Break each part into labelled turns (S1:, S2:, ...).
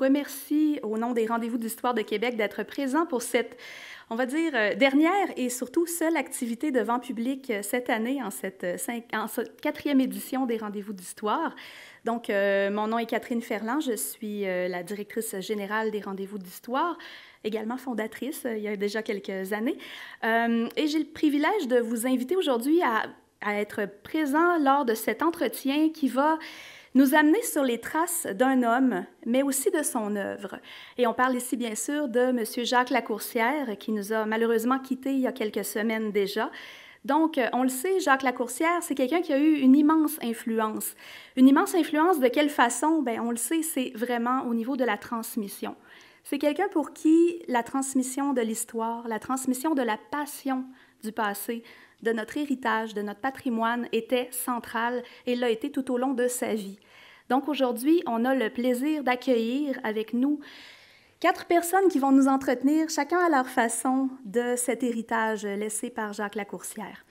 S1: remercie au nom des Rendez-vous d'Histoire de Québec d'être présent pour cette, on va dire, euh, dernière et surtout seule activité devant public euh, cette année en cette, euh, en cette quatrième édition des Rendez-vous d'Histoire. Donc, mon nom est Catherine Ferland, je suis la directrice générale des Rendez-vous d'Histoire, également fondatrice il y a déjà quelques années. et j'ai le privilège de vous inviter aujourd'hui à, à, être présent lors de cet entretien qui va nous amener sur les traces d'un homme, mais aussi de son œuvre. Et on parle ici bien sûr de M. Jacques Lacourcière, qui nous a malheureusement quittés il y a quelques semaines déjà. Donc, euh, on le sait, Jacques Lacourcière, c'est quelqu'un qui a eu une immense influence. Une immense influence de quelle façon Bien, On le sait, c'est vraiment au niveau de la transmission. C'est quelqu'un pour qui la transmission de l'histoire, la transmission de la passion du passé, de notre héritage, de notre patrimoine était centrale et l'a été tout au long de sa vie. Donc aujourd'hui, on a le plaisir d'accueillir avec nous quatre personnes qui vont nous entretenir, chacun à leur façon, de cet héritage laissé par Jacques Lacourcière.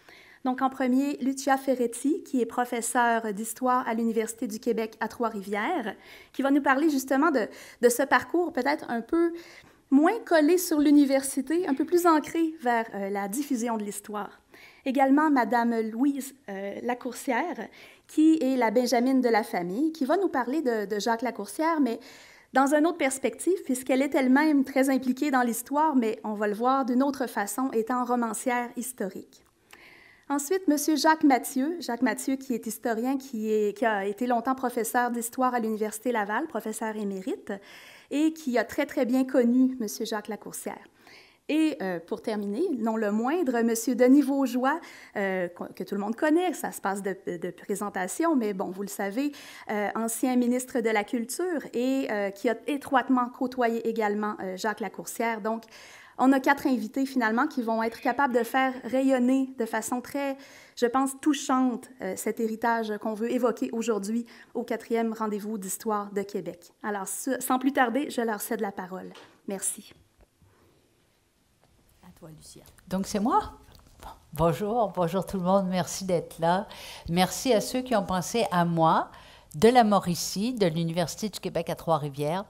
S1: Donc en premier, Lucia Ferretti, qui est professeure d'histoire à l'Université du Québec à Trois-Rivières, qui va nous parler justement de, de ce parcours peut-être un peu moins collé sur l'université, un peu plus ancré vers euh, la diffusion de l'histoire. Également, Madame Louise euh, Lacourcière, qui est la Benjamine de la famille, qui va nous parler de, Jacques Lacourcière, mais dans une autre perspective, puisqu'elle est elle-même très impliquée dans l'histoire, mais on va le voir d'une autre façon, étant romancière historique. Ensuite, M. Jacques Mathieu, Jacques Mathieu qui est historien, qui, qui a été longtemps professeur d'histoire à l'Université Laval, professeur émérite, et qui a très, très bien connu M. Jacques Lacourcière. Et euh, pour terminer, non le moindre, M. Denis Vaujoie, euh, que tout le monde connaît, ça se passe de, présentation, mais bon, vous le savez, euh, ancien ministre de la Culture et qui a étroitement côtoyé également Jacques Lacourcière. Donc, on a quatre invités finalement qui vont être capables de faire rayonner de façon très, je pense, touchante cet héritage qu'on veut évoquer aujourd'hui au quatrième rendez-vous d'histoire de Québec. Alors, sans plus tarder, je leur cède la parole. Merci.
S2: Donc c'est moi Bonjour, bonjour tout le monde, merci d'être là. Merci à ceux qui ont pensé à moi, de la Mauricie, de l'Université du Québec à Trois-Rivières,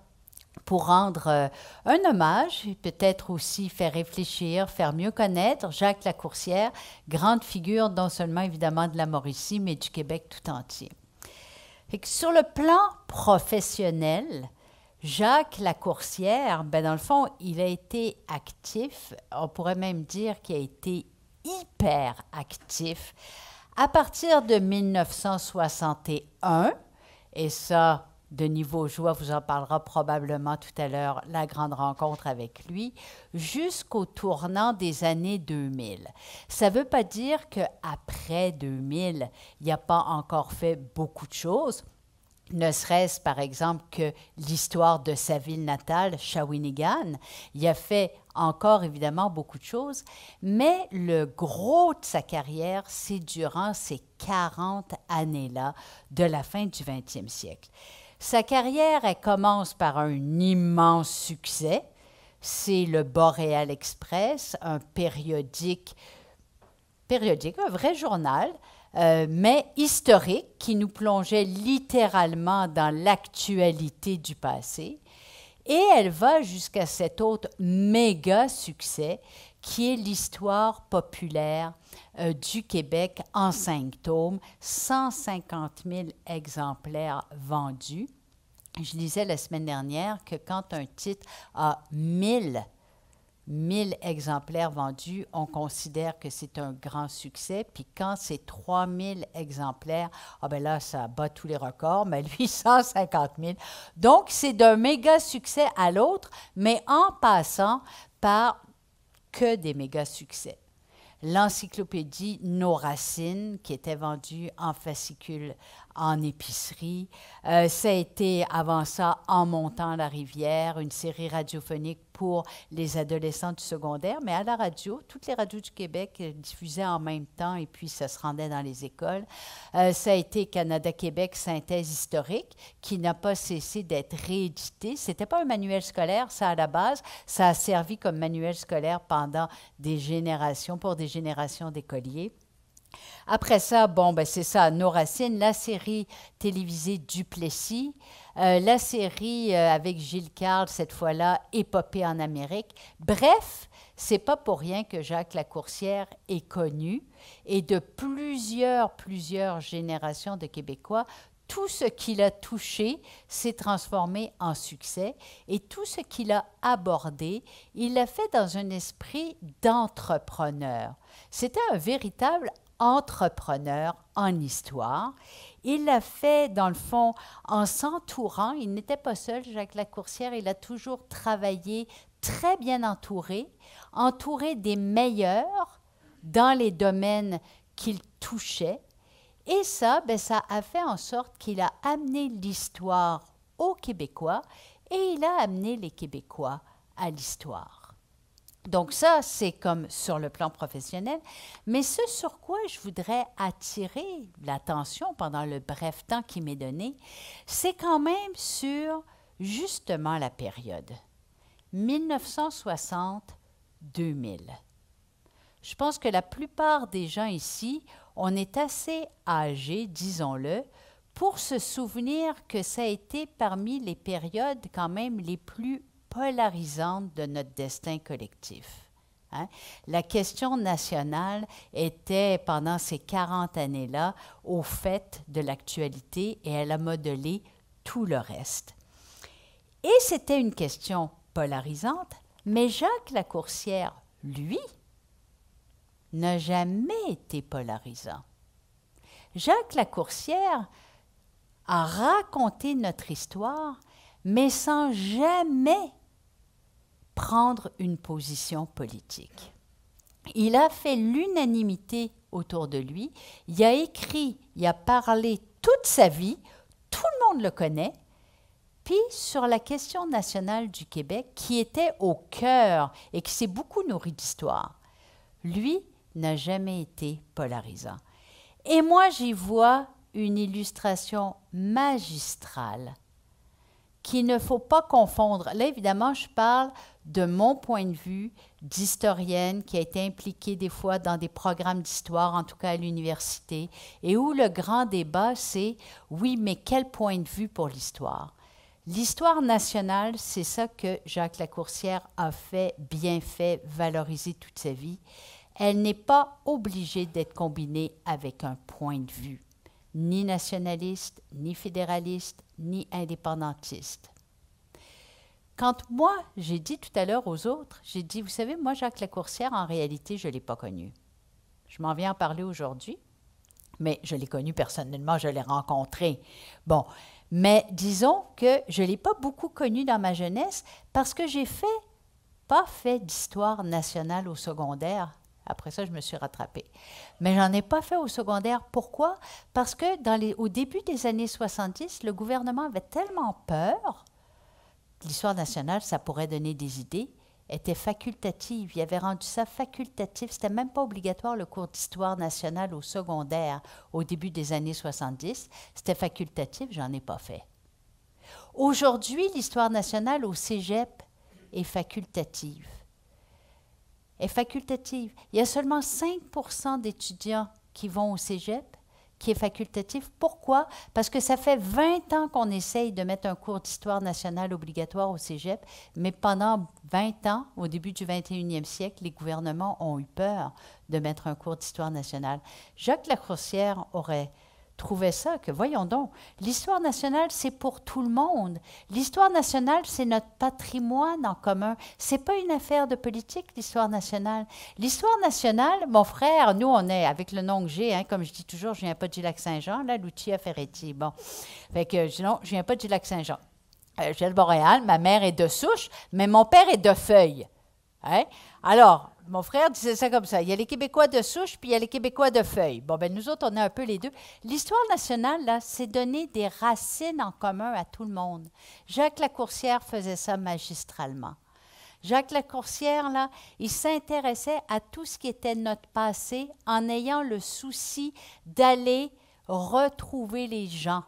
S2: pour rendre euh, un hommage et peut-être aussi faire réfléchir, faire mieux connaître Jacques Lacourcière, grande figure non seulement évidemment de la Mauricie, mais du Québec tout entier. Et que sur le plan professionnel, Jacques Lacourcière, ben dans le fond, il a été actif, on pourrait même dire qu'il a été hyper actif à partir de 1961, et ça, de niveau joie, vous en parlera probablement tout à l'heure, la grande rencontre avec lui, jusqu'au tournant des années 2000. Ça ne veut pas dire qu'après 2000, il n'y a pas encore fait beaucoup de choses ne serait-ce par exemple que l'histoire de sa ville natale, Shawinigan. Il a fait encore évidemment beaucoup de choses, mais le gros de sa carrière, c'est durant ces 40 années-là de la fin du 20e siècle. Sa carrière, elle commence par un immense succès. C'est le Boréal Express, un périodique, périodique, un vrai journal euh, mais historique, qui nous plongeait littéralement dans l'actualité du passé. Et elle va jusqu'à cet autre méga succès qui est l'histoire populaire euh, du Québec en cinq tomes, 150 000 exemplaires vendus. Je disais la semaine dernière que quand un titre a 1000 1000 exemplaires vendus, on considère que c'est un grand succès. Puis quand c'est 3000 exemplaires, ah ben là, ça bat tous les records, mais 850 000. Donc, c'est d'un méga succès à l'autre, mais en passant par que des méga succès. L'encyclopédie Nos Racines, qui était vendue en fascicule en épicerie. Euh, ça a été, avant ça, En montant la rivière, une série radiophonique pour les adolescents du secondaire, mais à la radio, toutes les radios du Québec euh, diffusaient en même temps et puis ça se rendait dans les écoles. Euh, ça a été Canada-Québec Synthèse historique qui n'a pas cessé d'être réédité. Ce n'était pas un manuel scolaire, ça à la base. Ça a servi comme manuel scolaire pendant des générations, pour des générations d'écoliers. Après ça, bon, ben c'est ça, Nos Racines, la série télévisée Duplessis. Euh, la série euh, avec Gilles Carle, cette fois-là, Épopée en Amérique. Bref, c'est pas pour rien que Jacques Lacourcière est connu et de plusieurs, plusieurs générations de Québécois, tout ce qu'il a touché s'est transformé en succès et tout ce qu'il a abordé, il l'a fait dans un esprit d'entrepreneur. C'était un véritable entrepreneur en histoire. Il l'a fait, dans le fond, en s'entourant. Il n'était pas seul, Jacques Lacourcière. Il a toujours travaillé très bien entouré, entouré des meilleurs dans les domaines qu'il touchait. Et ça, ben, ça a fait en sorte qu'il a amené l'histoire aux Québécois et il a amené les Québécois à l'histoire. Donc ça, c'est comme sur le plan professionnel. Mais ce sur quoi je voudrais attirer l'attention pendant le bref temps qui m'est donné, c'est quand même sur justement la période 1960-2000. Je pense que la plupart des gens ici, on est assez âgés, disons-le, pour se souvenir que ça a été parmi les périodes quand même les plus polarisante de notre destin collectif. Hein? La question nationale était, pendant ces 40 années-là, au fait de l'actualité et elle a modelé tout le reste. Et c'était une question polarisante, mais Jacques Lacourcière, lui, n'a jamais été polarisant. Jacques Lacourcière a raconté notre histoire, mais sans jamais prendre une position politique. Il a fait l'unanimité autour de lui, il a écrit, il a parlé toute sa vie, tout le monde le connaît, puis sur la question nationale du Québec qui était au cœur et qui s'est beaucoup nourri d'histoire. Lui n'a jamais été polarisant. Et moi, j'y vois une illustration magistrale qu'il ne faut pas confondre. Là, évidemment, je parle de mon point de vue d'historienne qui a été impliquée des fois dans des programmes d'histoire, en tout cas à l'université, et où le grand débat, c'est oui, mais quel point de vue pour l'histoire L'histoire nationale, c'est ça que Jacques Lacourcière a fait, bien fait, valorisé toute sa vie. Elle n'est pas obligée d'être combinée avec un point de vue, ni nationaliste, ni fédéraliste, ni indépendantiste. Quand moi, j'ai dit tout à l'heure aux autres, j'ai dit, vous savez, moi, Jacques Lacourcière, en réalité, je ne l'ai pas connu. Je m'en viens en parler aujourd'hui, mais je l'ai connu personnellement, je l'ai rencontré. Bon, mais disons que je ne l'ai pas beaucoup connu dans ma jeunesse parce que j'ai fait, pas fait d'histoire nationale au secondaire, après ça, je me suis rattrapée. Mais j'en ai pas fait au secondaire. Pourquoi Parce que au début des années 70, le gouvernement avait tellement peur, l'histoire nationale, ça pourrait donner des idées, était facultative. Il avait rendu ça facultatif. C'était même pas obligatoire le cours d'histoire nationale au secondaire au début des années 70. C'était facultatif, j'en ai pas fait. Aujourd'hui, l'histoire nationale au cégep est facultative est facultative. Il y a seulement 5 d'étudiants qui vont au cégep qui est facultatif. Pourquoi? Parce que ça fait 20 ans qu'on essaye de mettre un cours d'histoire nationale obligatoire au cégep, mais pendant 20 ans, au début du 21e siècle, les gouvernements ont eu peur de mettre un cours d'histoire nationale. Jacques Lacourcière aurait trouver ça, que voyons donc, l'histoire nationale, c'est pour tout le monde. L'histoire nationale, c'est notre patrimoine en commun. C'est pas une affaire de politique, l'histoire nationale. L'histoire nationale, mon frère, nous, on est avec le nom que j'ai, hein, comme je dis toujours, je viens pas du Lac-Saint-Jean, là, l'outil à Ferretti. Bon. Fait que, sinon je viens pas du Lac-Saint-Jean. Euh, j'ai le Boréal, ma mère est de souche, mais mon père est de feuille. Hein? Alors, mon frère disait ça comme ça. Il y a les Québécois de souche, puis il y a les Québécois de feuille. Bon, ben nous autres, on est un peu les deux. L'histoire nationale, là, c'est donner des racines en commun à tout le monde. Jacques Lacourcière faisait ça magistralement. Jacques Lacourcière, là, il s'intéressait à tout ce qui était notre passé en ayant le souci d'aller retrouver les gens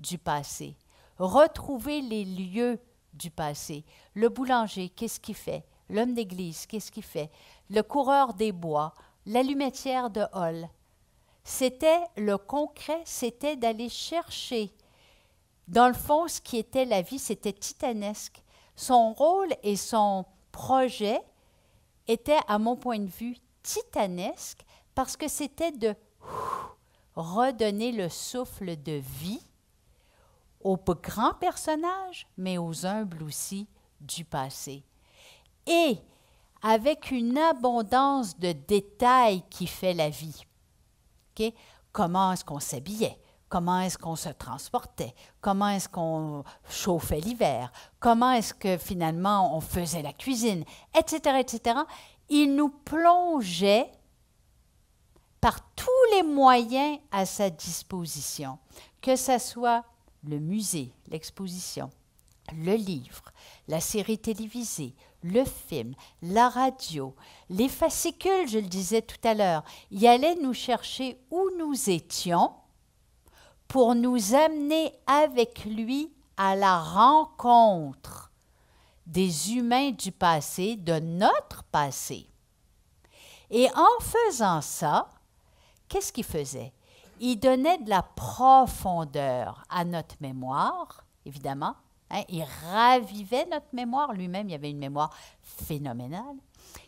S2: du passé, retrouver les lieux du passé. Le boulanger, qu'est-ce qu'il fait? l'homme d'église, qu'est-ce qu'il fait Le coureur des bois, l'allumetière de Hall. C'était le concret, c'était d'aller chercher. Dans le fond, ce qui était la vie, c'était titanesque. Son rôle et son projet étaient, à mon point de vue, titanesques parce que c'était de redonner le souffle de vie aux grands personnages, mais aux humbles aussi du passé et avec une abondance de détails qui fait la vie. Comment est-ce qu'on s'habillait? Comment est-ce qu'on se transportait? Comment est-ce qu'on chauffait l'hiver? Comment est-ce que finalement on faisait la cuisine? Etc., etc. Il nous plongeait par tous les moyens à sa disposition, que ce soit le musée, l'exposition, le livre, la série télévisée, le film, la radio, les fascicules, je le disais tout à l'heure, y allait nous chercher où nous étions pour nous amener avec lui à la rencontre des humains du passé, de notre passé. Et en faisant ça, qu'est-ce qu'il faisait Il donnait de la profondeur à notre mémoire, évidemment, Hein, il ravivait notre mémoire. Lui-même, il avait une mémoire phénoménale.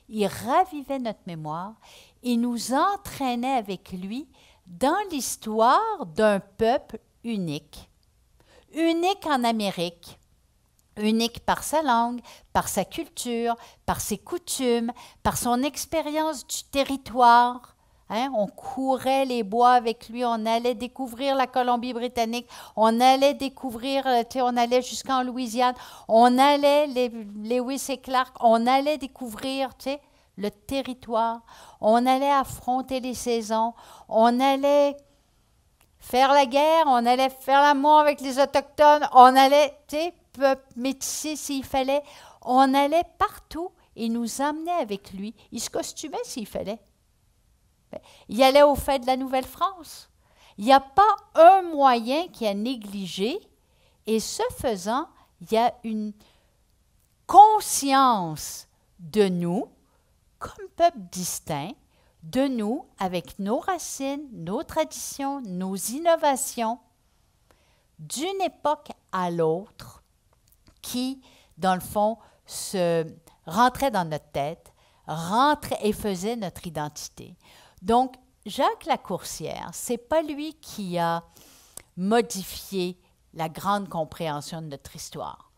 S2: Il ravivait notre mémoire et nous entraînait avec lui dans l'histoire d'un peuple unique. Unique en Amérique. Unique par sa langue, par sa culture, par ses coutumes, par son expérience du territoire, Hein? on courait les bois avec lui, on allait découvrir la Colombie-Britannique, on allait découvrir, euh, tu sais, on allait jusqu'en Louisiane, on allait, les, Lewis et Clark, on allait découvrir tu sais, le territoire, on allait affronter les saisons, on allait faire la guerre, on allait faire l'amour avec les Autochtones, on allait, tu sais, métisser s'il fallait, on allait partout. et nous amener avec lui, il se costumait s'il fallait. Il Il allait au fait de la Nouvelle-France. Il n'y a pas un moyen qui a négligé. Et ce faisant, il y a une conscience de nous, comme peuple distinct, de nous avec nos racines, nos traditions, nos innovations, d'une époque à l'autre, qui, dans le fond, se rentrait dans notre tête, rentrait et faisait notre identité. Donc, Jacques Lacourcière, c'est pas lui qui a modifié la grande compréhension de notre histoire.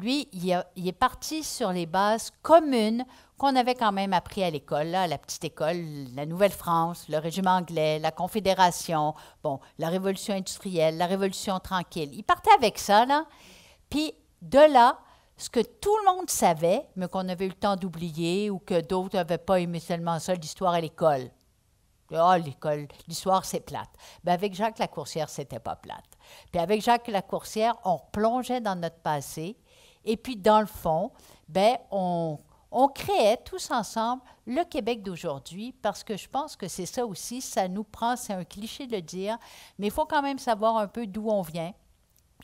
S2: lui, il, est parti sur les bases communes qu'on avait quand même appris à l'école, à la petite école, la Nouvelle-France, le régime anglais, la Confédération, bon, la Révolution industrielle, la Révolution tranquille. Il partait avec ça, là. Puis de là, ce que tout le monde savait, mais qu'on avait eu le temps d'oublier ou que d'autres n'avaient pas aimé seulement ça, l'histoire à l'école. Ah, l'école, l'histoire, c'est plate. Mais ben, avec Jacques la coursière c'était pas plate. Puis avec Jacques la coursière, on plongeait dans notre passé. Et puis, dans le fond, ben, on, on créait tous ensemble le Québec d'aujourd'hui parce que je pense que c'est ça aussi, ça nous prend, c'est un cliché de le dire, mais il faut quand même savoir un peu d'où on vient,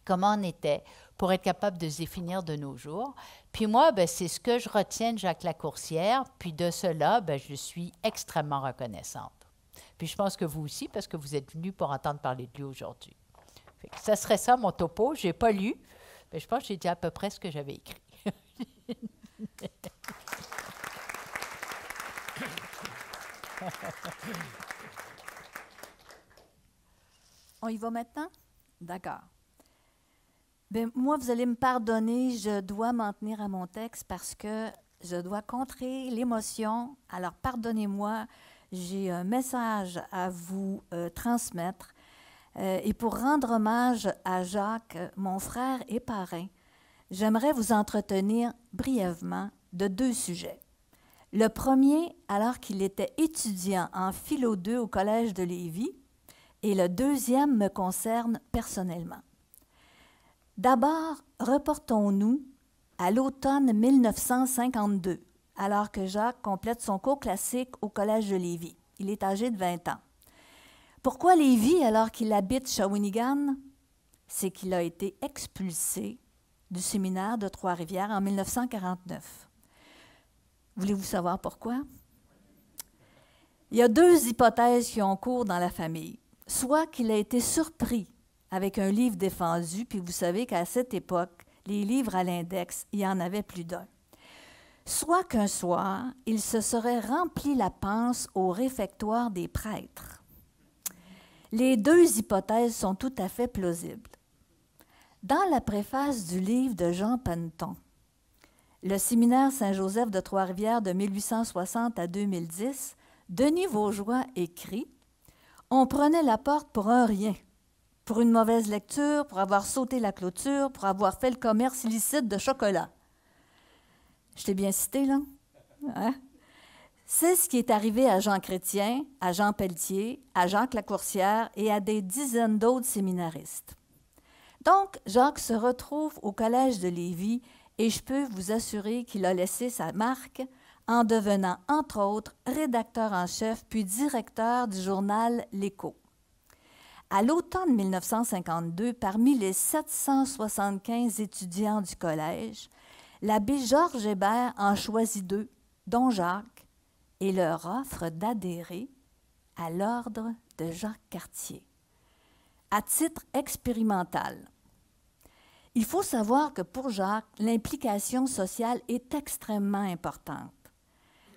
S2: comment on était pour être capable de se définir de nos jours. Puis moi, ben, c'est ce que je retiens de Jacques Lacourcière. Puis de cela, ben, je suis extrêmement reconnaissante. Puis je pense que vous aussi, parce que vous êtes venu pour entendre parler de lui aujourd'hui. Ça serait ça mon topo. Je n'ai pas lu, mais je pense que j'ai dit à peu près ce que j'avais écrit. On
S3: y va maintenant? D'accord. Ben, moi, vous allez me pardonner, je dois m'en tenir à mon texte parce que je dois contrer l'émotion. Alors, pardonnez-moi, j'ai un message à vous euh, transmettre. Euh, et pour rendre hommage à Jacques, mon frère et parrain, j'aimerais vous entretenir brièvement de deux sujets. Le premier, alors qu'il était étudiant en philo 2 au Collège de Lévis, et le deuxième me concerne personnellement. D'abord, reportons-nous à l'automne 1952, alors que Jacques complète son cours classique au Collège de Lévis. Il est âgé de 20 ans. Pourquoi Lévis alors qu'il habite Shawinigan? C'est qu'il a été expulsé du séminaire de Trois-Rivières en 1949. Voulez-vous savoir pourquoi? Il y a deux hypothèses qui ont cours dans la famille. Soit qu'il a été surpris avec un livre défendu, puis vous savez qu'à cette époque, les livres à l'index, il y en avait plus d'un. Soit qu'un soir, il se serait rempli la panse au réfectoire des prêtres. Les deux hypothèses sont tout à fait plausibles. Dans la préface du livre de Jean Panton, le séminaire Saint-Joseph de Trois-Rivières de 1860 à 2010, Denis Vaugeois écrit On prenait la porte pour un rien pour une mauvaise lecture, pour avoir sauté la clôture, pour avoir fait le commerce illicite de chocolat. Je t'ai bien cité, là? Hein? C'est ce qui est arrivé à Jean Chrétien, à Jean Pelletier, à Jacques Lacourcière et à des dizaines d'autres séminaristes. Donc, Jacques se retrouve au Collège de Lévis et je peux vous assurer qu'il a laissé sa marque en devenant, entre autres, rédacteur en chef puis directeur du journal L'Écho. À l'automne 1952, parmi les 775 étudiants du collège, l'abbé Georges Hébert en choisit deux, dont Jacques, et leur offre d'adhérer à l'ordre de Jacques Cartier, à titre expérimental. Il faut savoir que pour Jacques, l'implication sociale est extrêmement importante.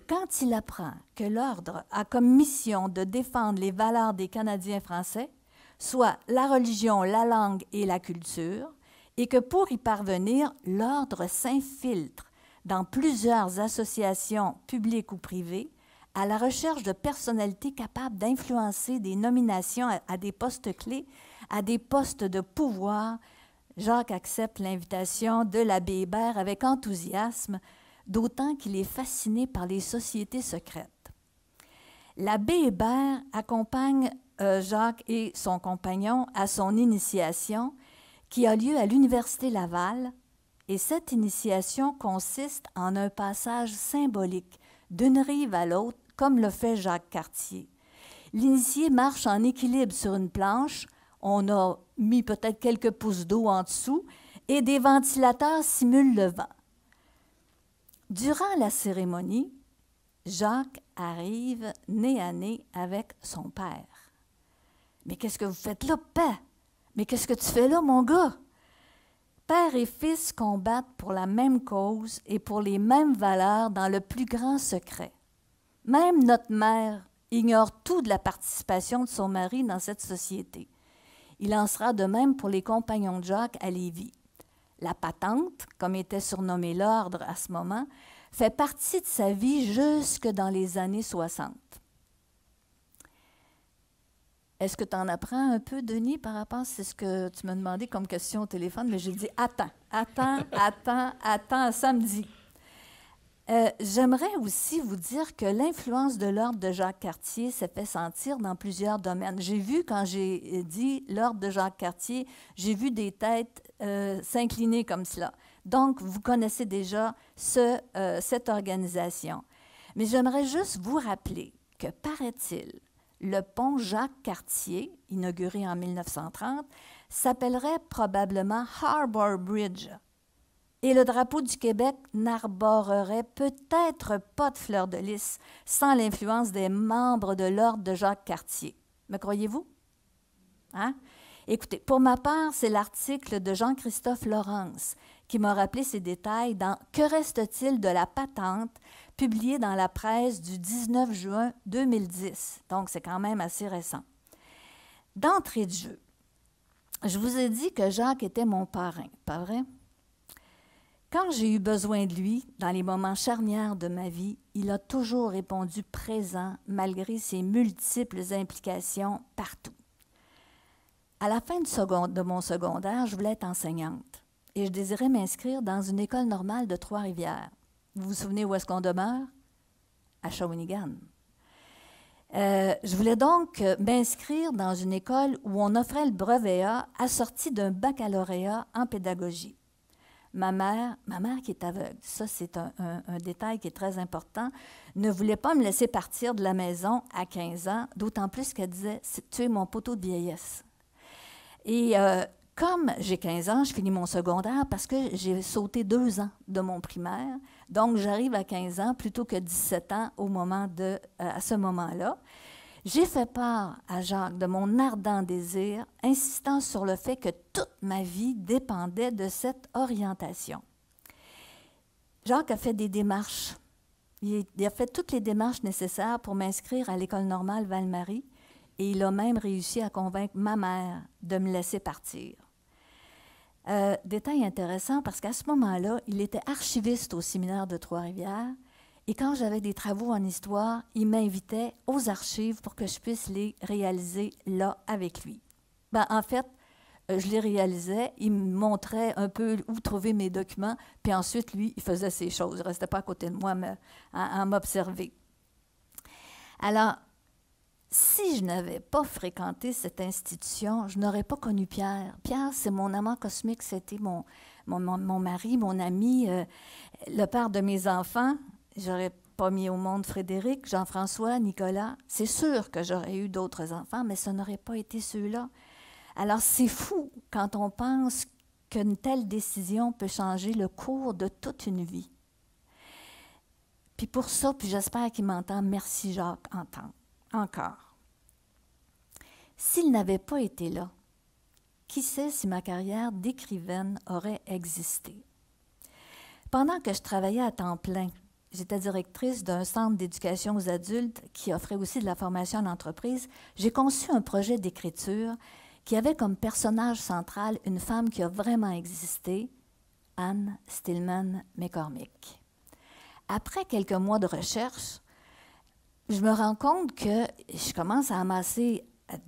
S3: Quand il apprend que l'ordre a comme mission de défendre les valeurs des Canadiens français, soit la religion, la langue et la culture, et que pour y parvenir, l'ordre s'infiltre dans plusieurs associations publiques ou privées à la recherche de personnalités capables d'influencer des nominations à, des postes clés, à des postes de pouvoir. Jacques accepte l'invitation de l'abbé Hébert avec enthousiasme, d'autant qu'il est fasciné par les sociétés secrètes. L'abbé Hébert accompagne euh, Jacques et son compagnon à son initiation qui a lieu à l'Université Laval. Et cette initiation consiste en un passage symbolique d'une rive à l'autre, comme le fait Jacques Cartier. L'initié marche en équilibre sur une planche. On a mis peut-être quelques pouces d'eau en dessous et des ventilateurs simulent le vent. Durant la cérémonie, Jacques arrive nez à nez avec son père. Mais qu'est-ce que vous faites là, père? Mais qu'est-ce que tu fais là, mon gars? Père et fils combattent pour la même cause et pour les mêmes valeurs dans le plus grand secret. Même notre mère ignore tout de la participation de son mari dans cette société. Il en sera de même pour les compagnons de Jacques à Lévis. La patente, comme était surnommé l'ordre à ce moment, fait partie de sa vie jusque dans les années 60. Est-ce que tu en apprends un peu, Denis, par rapport à ce que tu m'as demandé comme question au téléphone? Mais j'ai dit attends, attends, attends, attends samedi. Euh, j'aimerais aussi vous dire que l'influence de l'ordre de Jacques Cartier s'est fait sentir dans plusieurs domaines. J'ai vu, quand j'ai euh, dit l'ordre de Jacques Cartier, j'ai vu des têtes euh, s'incliner comme cela. Donc, vous connaissez déjà cette organisation. Mais j'aimerais juste vous rappeler que, paraît-il, le pont Jacques-Cartier, inauguré en 1930, s'appellerait probablement Harbour Bridge. Et le drapeau du Québec n'arborerait peut-être pas de fleurs de lys sans l'influence des membres de l'ordre de Jacques Cartier. Me croyez-vous? Hein? Écoutez, pour ma part, c'est l'article de Jean-Christophe Laurence qui m'a rappelé ces détails dans Que reste-t-il de la patente publié dans la presse du 19 juin 2010, donc c'est quand même assez récent. D'entrée de jeu, je vous ai dit que Jacques était mon parrain, pas vrai? Quand j'ai eu besoin de lui, dans les moments charnières de ma vie, il a toujours répondu présent malgré ses multiples implications partout. À la fin de, mon secondaire, je voulais être enseignante et je désirais m'inscrire dans une école normale de Trois-Rivières. Vous vous souvenez où est-ce qu'on demeure? À Shawinigan. Euh, je voulais donc euh, m'inscrire dans une école où on offrait le brevet A assorti d'un baccalauréat en pédagogie. Ma mère, ma mère qui est aveugle, ça c'est un, détail qui est très important, ne voulait pas me laisser partir de la maison à 15 ans, d'autant plus qu'elle disait Tu es mon poteau de vieillesse. Et euh, comme j'ai 15 ans, je finis mon secondaire parce que j'ai sauté deux ans de mon primaire. Donc, j'arrive à 15 ans plutôt que 17 ans au moment de, euh, à ce moment-là. J'ai fait part à Jacques de mon ardent désir, insistant sur le fait que toute ma vie dépendait de cette orientation. Jacques a fait des démarches. Il a fait toutes les démarches nécessaires pour m'inscrire à l'école normale val et il a même réussi à convaincre ma mère de me laisser partir. Euh, détail intéressant parce qu'à ce moment-là, il était archiviste au séminaire de Trois-Rivières. Et quand j'avais des travaux en histoire, il m'invitait aux archives pour que je puisse les réaliser là avec lui. Ben, en fait, euh, je les réalisais, il me montrait un peu où trouver mes documents, puis ensuite, lui, il faisait ses choses. Il ne restait pas à côté de moi mais, à, à m'observer. Alors, si je n'avais pas fréquenté cette institution, je n'aurais pas connu Pierre. Pierre, c'est mon amant cosmique, c'était mon, mon, mari, mon ami, euh, le père de mes enfants. J'aurais pas mis au monde Frédéric, Jean-François, Nicolas. C'est sûr que j'aurais eu d'autres enfants, mais ce n'aurait pas été ceux-là. Alors c'est fou quand on pense qu'une telle décision peut changer le cours de toute une vie. Puis pour ça, puis j'espère qu'il m'entend, merci Jacques, entendre encore. S'il n'avait pas été là, qui sait si ma carrière d'écrivaine aurait existé? Pendant que je travaillais à temps plein, j'étais directrice d'un centre d'éducation aux adultes qui offrait aussi de la formation en entreprise, j'ai conçu un projet d'écriture qui avait comme personnage central une femme qui a vraiment existé, Anne Stillman McCormick. Après quelques mois de recherche, je me rends compte que je commence à amasser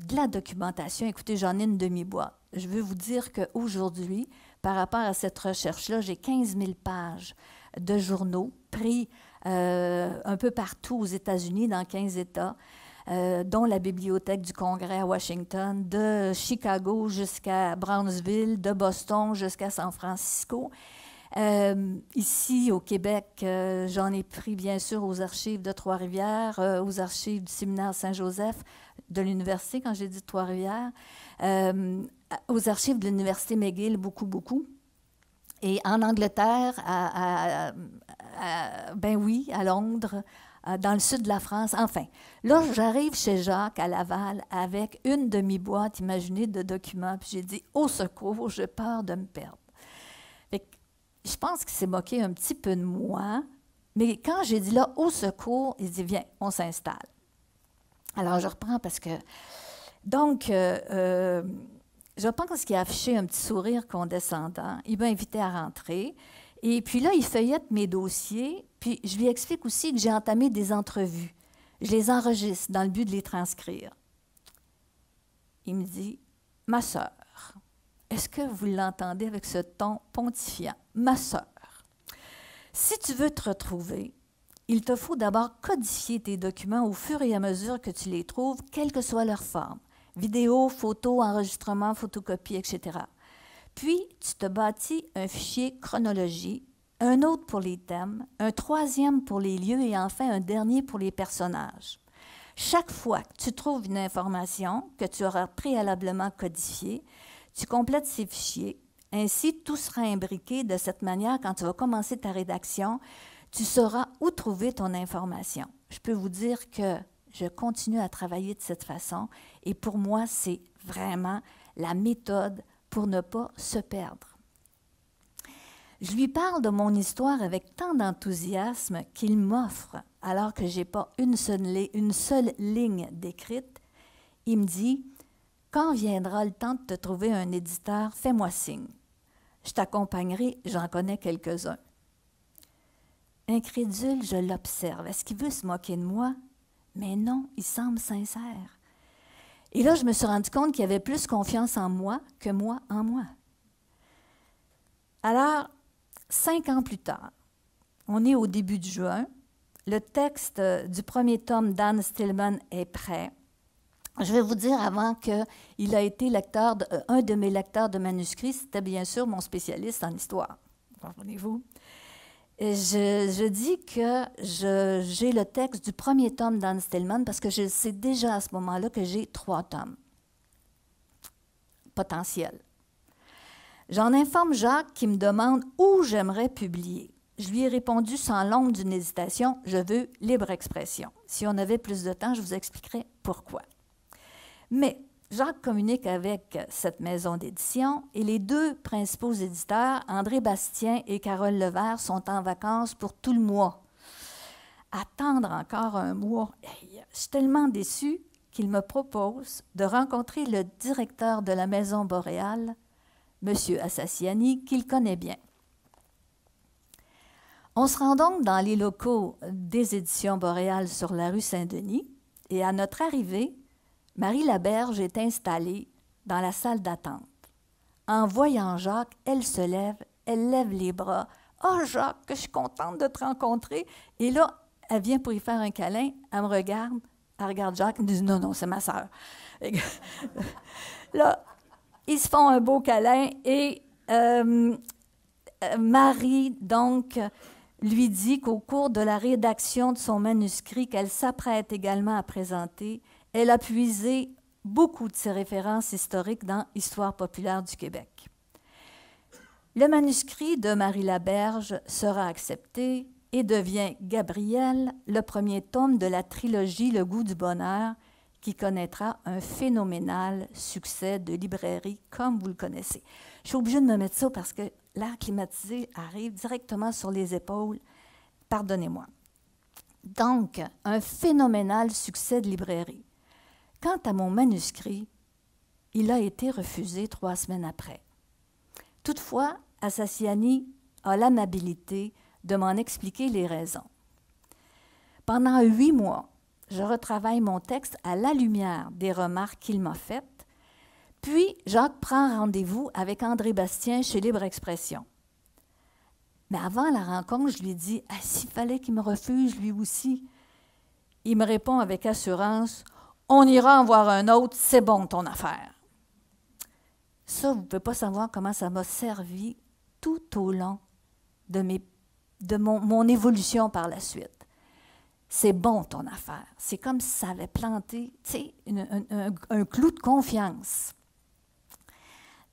S3: de la documentation. Écoutez, j'en ai une demi-boîte. Je veux vous dire qu'aujourd'hui, par rapport à cette recherche-là, j'ai 15 000 pages de journaux pris euh, un peu partout aux États-Unis, dans 15 États, euh, dont la Bibliothèque du Congrès à Washington, de Chicago jusqu'à Brownsville, de Boston jusqu'à San Francisco. Euh, ici, au Québec, euh, j'en ai pris bien sûr aux archives de Trois-Rivières, euh, aux archives du séminaire Saint-Joseph de l'université, quand j'ai dit Trois-Rivières, aux archives de l'université McGill, beaucoup, beaucoup. Et en Angleterre, à, ben oui, à Londres, dans le sud de la France. Enfin, là, j'arrive chez Jacques à Laval avec une demi-boîte, imaginez, de documents. Puis j'ai dit, au secours, je peur de me perdre je pense qu'il s'est moqué un petit peu de moi, mais quand j'ai dit là, au secours, il dit viens, on s'installe. Alors je reprends parce que. Donc, je euh, euh, je pense qu'il a affiché un petit sourire condescendant. Il m'a invité à rentrer. Et puis là, il feuillette mes dossiers. Puis je lui explique aussi que j'ai entamé des entrevues. Je les enregistre dans le but de les transcrire. Il me dit Ma soeur. Est-ce que vous l'entendez avec ce ton pontifiant? Ma sœur, si tu veux te retrouver, il te faut d'abord codifier tes documents au fur et à mesure que tu les trouves, quelle que soit leur forme vidéo, photo, enregistrement, photocopie, etc. Puis, tu te bâtis un fichier chronologie, un autre pour les thèmes, un troisième pour les lieux et enfin un dernier pour les personnages. Chaque fois que tu trouves une information que tu auras préalablement codifiée, tu complètes ces fichiers. Ainsi, tout sera imbriqué de cette manière quand tu vas commencer ta rédaction. Tu sauras où trouver ton information. Je peux vous dire que je continue à travailler de cette façon et pour moi, c'est vraiment la méthode pour ne pas se perdre. Je lui parle de mon histoire avec tant d'enthousiasme qu'il m'offre, alors que je n'ai pas une seule, une seule ligne décrite. Il me dit quand viendra le temps de te trouver un éditeur, fais-moi signe. Je t'accompagnerai, j'en connais quelques-uns. Incrédule, je l'observe. Est-ce qu'il veut se moquer de moi? Mais non, il semble sincère. Et là, je me suis rendu compte qu'il avait plus confiance en moi que moi en moi. Alors, cinq ans plus tard, on est au début de juin, le texte du premier tome d'Anne Stillman est prêt. Je vais vous dire avant qu'il a été lecteur, de, euh, un de mes lecteurs de manuscrits, c'était bien sûr mon spécialiste en histoire. Comprenez-vous? Je, je, dis que j'ai le texte du premier tome d'Anne Stillman parce que je sais déjà à ce moment-là que j'ai trois tomes potentiels. J'en informe Jacques qui me demande où j'aimerais publier. Je lui ai répondu sans l'ombre d'une hésitation, je veux libre expression. Si on avait plus de temps, je vous expliquerai pourquoi. Mais Jacques communique avec cette maison d'édition et les deux principaux éditeurs, André Bastien et Carole Levert, sont en vacances pour tout le mois. Attendre encore un mois, je suis tellement déçue qu'il me propose de rencontrer le directeur de la maison boréale, M. Assassiani, qu'il connaît bien. On se rend donc dans les locaux des éditions boréales sur la rue Saint-Denis et à notre arrivée, Marie Laberge est installée dans la salle d'attente. En voyant Jacques, elle se lève, elle lève les bras. Oh Jacques, que je suis contente de te rencontrer. Et là, elle vient pour y faire un câlin, elle me regarde, elle regarde Jacques, elle me dit non, non, c'est ma sœur. là, ils se font un beau câlin et euh, Marie, donc, lui dit qu'au cours de la rédaction de son manuscrit qu'elle s'apprête également à présenter, elle a puisé beaucoup de ses références historiques dans Histoire populaire du Québec. Le manuscrit de Marie Laberge sera accepté et devient Gabriel, le premier tome de la trilogie Le goût du bonheur, qui connaîtra un phénoménal succès de librairie comme vous le connaissez. Je suis obligée de me mettre ça parce que l'air climatisé arrive directement sur les épaules. Pardonnez-moi. Donc, un phénoménal succès de librairie. Quant à mon manuscrit, il a été refusé trois semaines après. Toutefois, Assassiani a l'amabilité de m'en expliquer les raisons. Pendant huit mois, je retravaille mon texte à la lumière des remarques qu'il m'a faites, puis Jacques prend rendez-vous avec André Bastien chez Libre Expression. Mais avant la rencontre, je lui dis Ah, s'il fallait qu'il me refuse lui aussi. Il me répond avec assurance on ira en voir un autre, c'est bon ton affaire. Ça, vous ne pouvez pas savoir comment ça m'a servi tout au long de, mon, évolution par la suite c'est bon ton affaire. C'est comme si ça avait planté un, un, clou de confiance.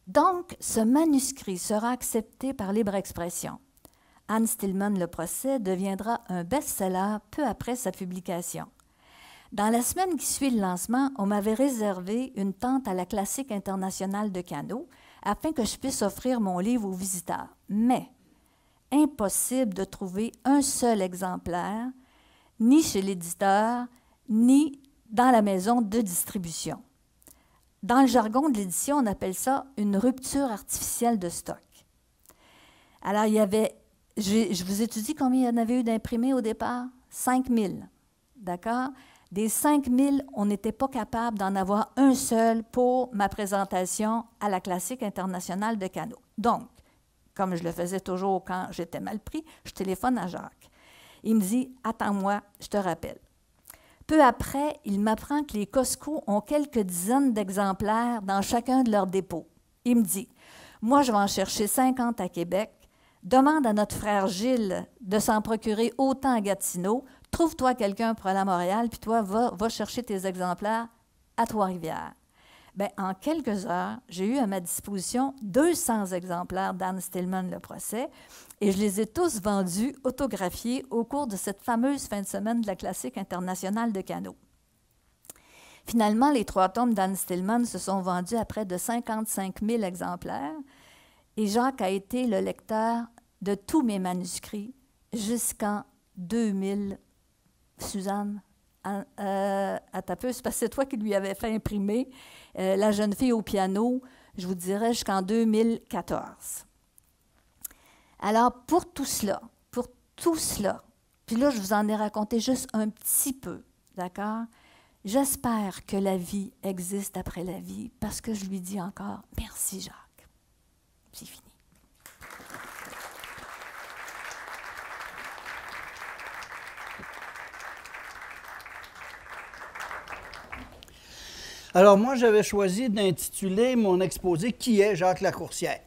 S3: Donc, ce manuscrit sera accepté par libre expression. Anne Stillman Le Procès deviendra un best-seller peu après sa publication. Dans la semaine qui suit le lancement, on m'avait réservé une tente à la Classique internationale de Cano, afin que je puisse offrir mon livre aux visiteurs. Mais impossible de trouver un seul exemplaire, ni chez l'éditeur, ni dans la maison de distribution. Dans le jargon de l'édition, on appelle ça une rupture artificielle de stock. Alors, il y avait, je, je vous étudie combien il y en avait eu d'imprimés au départ? 5 000. D'accord? Des 5000, on n'était pas capable d'en avoir un seul pour ma présentation à la classique internationale de canot. Donc, comme je le faisais toujours quand j'étais mal pris, je téléphone à Jacques. Il me dit Attends-moi, je te rappelle. Peu après, il m'apprend que les Costco ont quelques dizaines d'exemplaires dans chacun de leurs dépôts. Il me dit Moi, je vais en chercher 50 à Québec. Demande à notre frère Gilles de s'en procurer autant à Gatineau. Trouve-toi quelqu'un pour aller à Montréal, puis toi, va, chercher tes exemplaires à Trois-Rivières. Ben, en quelques heures, j'ai eu à ma disposition 200 exemplaires d'Anne Stillman Le Procès et je les ai tous vendus, autographiés au cours de cette fameuse fin de semaine de la classique internationale de canot. Finalement, les trois tomes d'Anne Stillman se sont vendus à près de 55 000 exemplaires et Jacques a été le lecteur de tous mes manuscrits jusqu'en 2000. Suzanne, euh, à, ta parce que c'est toi qui lui avais fait imprimer euh, La jeune fille au piano, je vous dirais, jusqu'en 2014. Alors, pour tout cela, pour tout cela, puis là, je vous en ai raconté juste un petit peu, d'accord? J'espère que la vie existe après la vie, parce que je lui dis encore merci, Jacques. C'est fini.
S4: Alors moi, j'avais choisi d'intituler mon exposé Qui est Jacques Lacourcière?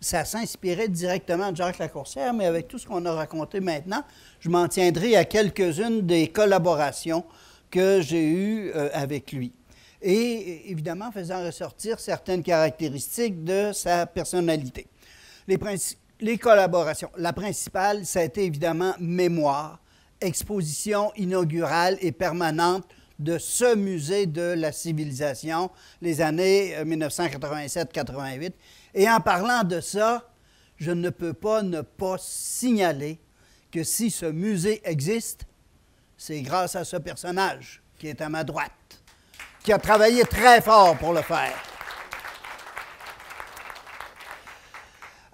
S4: Ça s'inspirait directement de Jacques Lacourcière, mais avec tout ce qu'on a raconté maintenant, je m'en tiendrai à quelques-unes des collaborations que j'ai eues euh, avec lui. Et évidemment, faisant ressortir certaines caractéristiques de sa personnalité. Les, les collaborations. La principale, ça a été évidemment mémoire, exposition inaugurale et permanente de ce musée de la civilisation, les années 1987-88. Euh, Et en parlant de ça, je ne peux pas ne pas signaler que si ce musée existe, c'est grâce à ce personnage qui est à ma droite, qui a travaillé très fort pour le faire.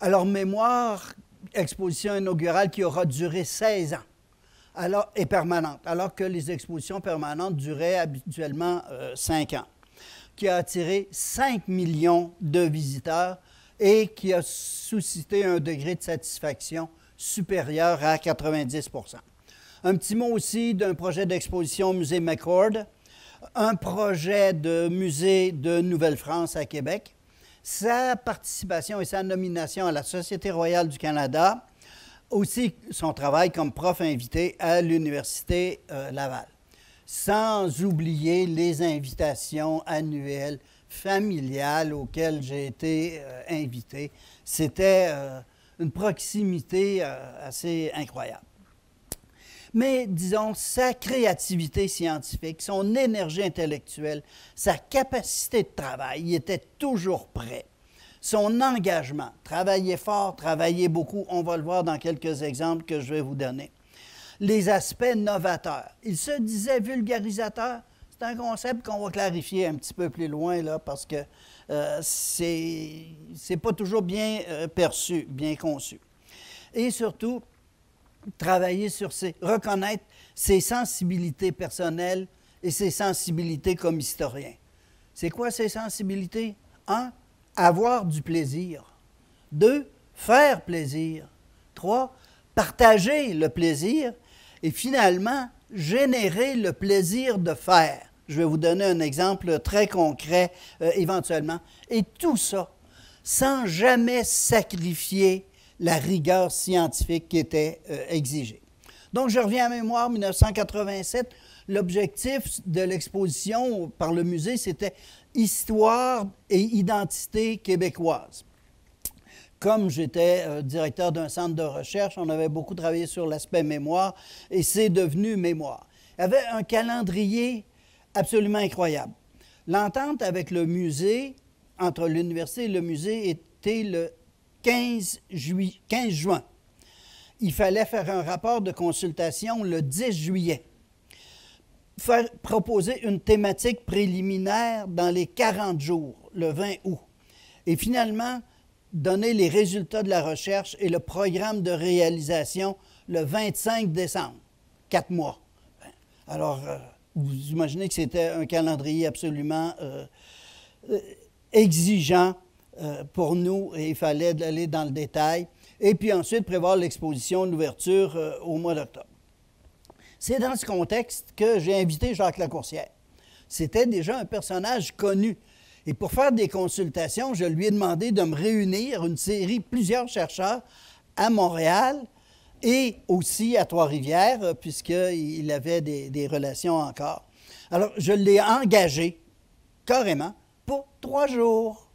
S4: Alors, mémoire, exposition inaugurale qui aura duré 16 ans alors, permanente, alors que les expositions permanentes duraient habituellement 5 euh, cinq ans, qui a attiré 5 millions de visiteurs et qui a suscité un degré de satisfaction supérieur à 90 Un petit mot aussi d'un projet d'exposition au musée McCord, un projet de musée de Nouvelle-France à Québec. Sa participation et sa nomination à la Société royale du Canada aussi son travail comme prof invité à l'Université euh, Laval. Sans oublier les invitations annuelles familiales auxquelles j'ai été euh, invité. C'était euh, une proximité assez incroyable. Mais disons, sa créativité scientifique, son énergie intellectuelle, sa capacité de travail, il était toujours prêt son engagement. Travailler fort, travailler beaucoup, on va le voir dans quelques exemples que je vais vous donner. Les aspects novateurs. Il se disait vulgarisateur. C'est un concept qu'on va clarifier un petit peu plus loin, là, parce que euh, c'est c'est pas toujours bien euh, perçu, bien conçu. Et surtout, travailler sur ses, reconnaître ses sensibilités personnelles et ses sensibilités comme historien. C'est quoi ses sensibilités? avoir du plaisir. Deux, faire plaisir. Trois, partager le plaisir. Et finalement, générer le plaisir de faire. Je vais vous donner un exemple très concret euh, éventuellement. Et tout ça sans jamais sacrifier la rigueur scientifique qui était euh, exigée. Donc, je reviens à mémoire, 1987, l'objectif de l'exposition par le musée, c'était Histoire et identité québécoise. Comme j'étais euh, directeur d'un centre de recherche, on avait beaucoup travaillé sur l'aspect mémoire et c'est devenu mémoire. Il y avait un calendrier absolument incroyable. L'entente avec le musée, entre l'université et le musée, était le 15 juin. Il fallait faire un rapport de consultation le 10 juillet proposer une thématique préliminaire dans les 40 jours, le 20 août. Et finalement, donner les résultats de la recherche et le programme de réalisation le 25 décembre, quatre mois. Ben, alors, euh, vous imaginez que c'était un calendrier absolument euh, euh, exigeant pour nous et il fallait aller dans le détail. Et puis ensuite, prévoir l'exposition, l'ouverture au mois d'octobre. C'est dans ce contexte que j'ai invité Jacques Lacourcière. C'était déjà un personnage connu. Et pour faire des consultations, je lui ai demandé de me réunir une série, plusieurs chercheurs à Montréal et aussi à Trois-Rivières, euh, puisqu'il avait des, des relations encore. Alors, je l'ai engagé carrément pour trois jours.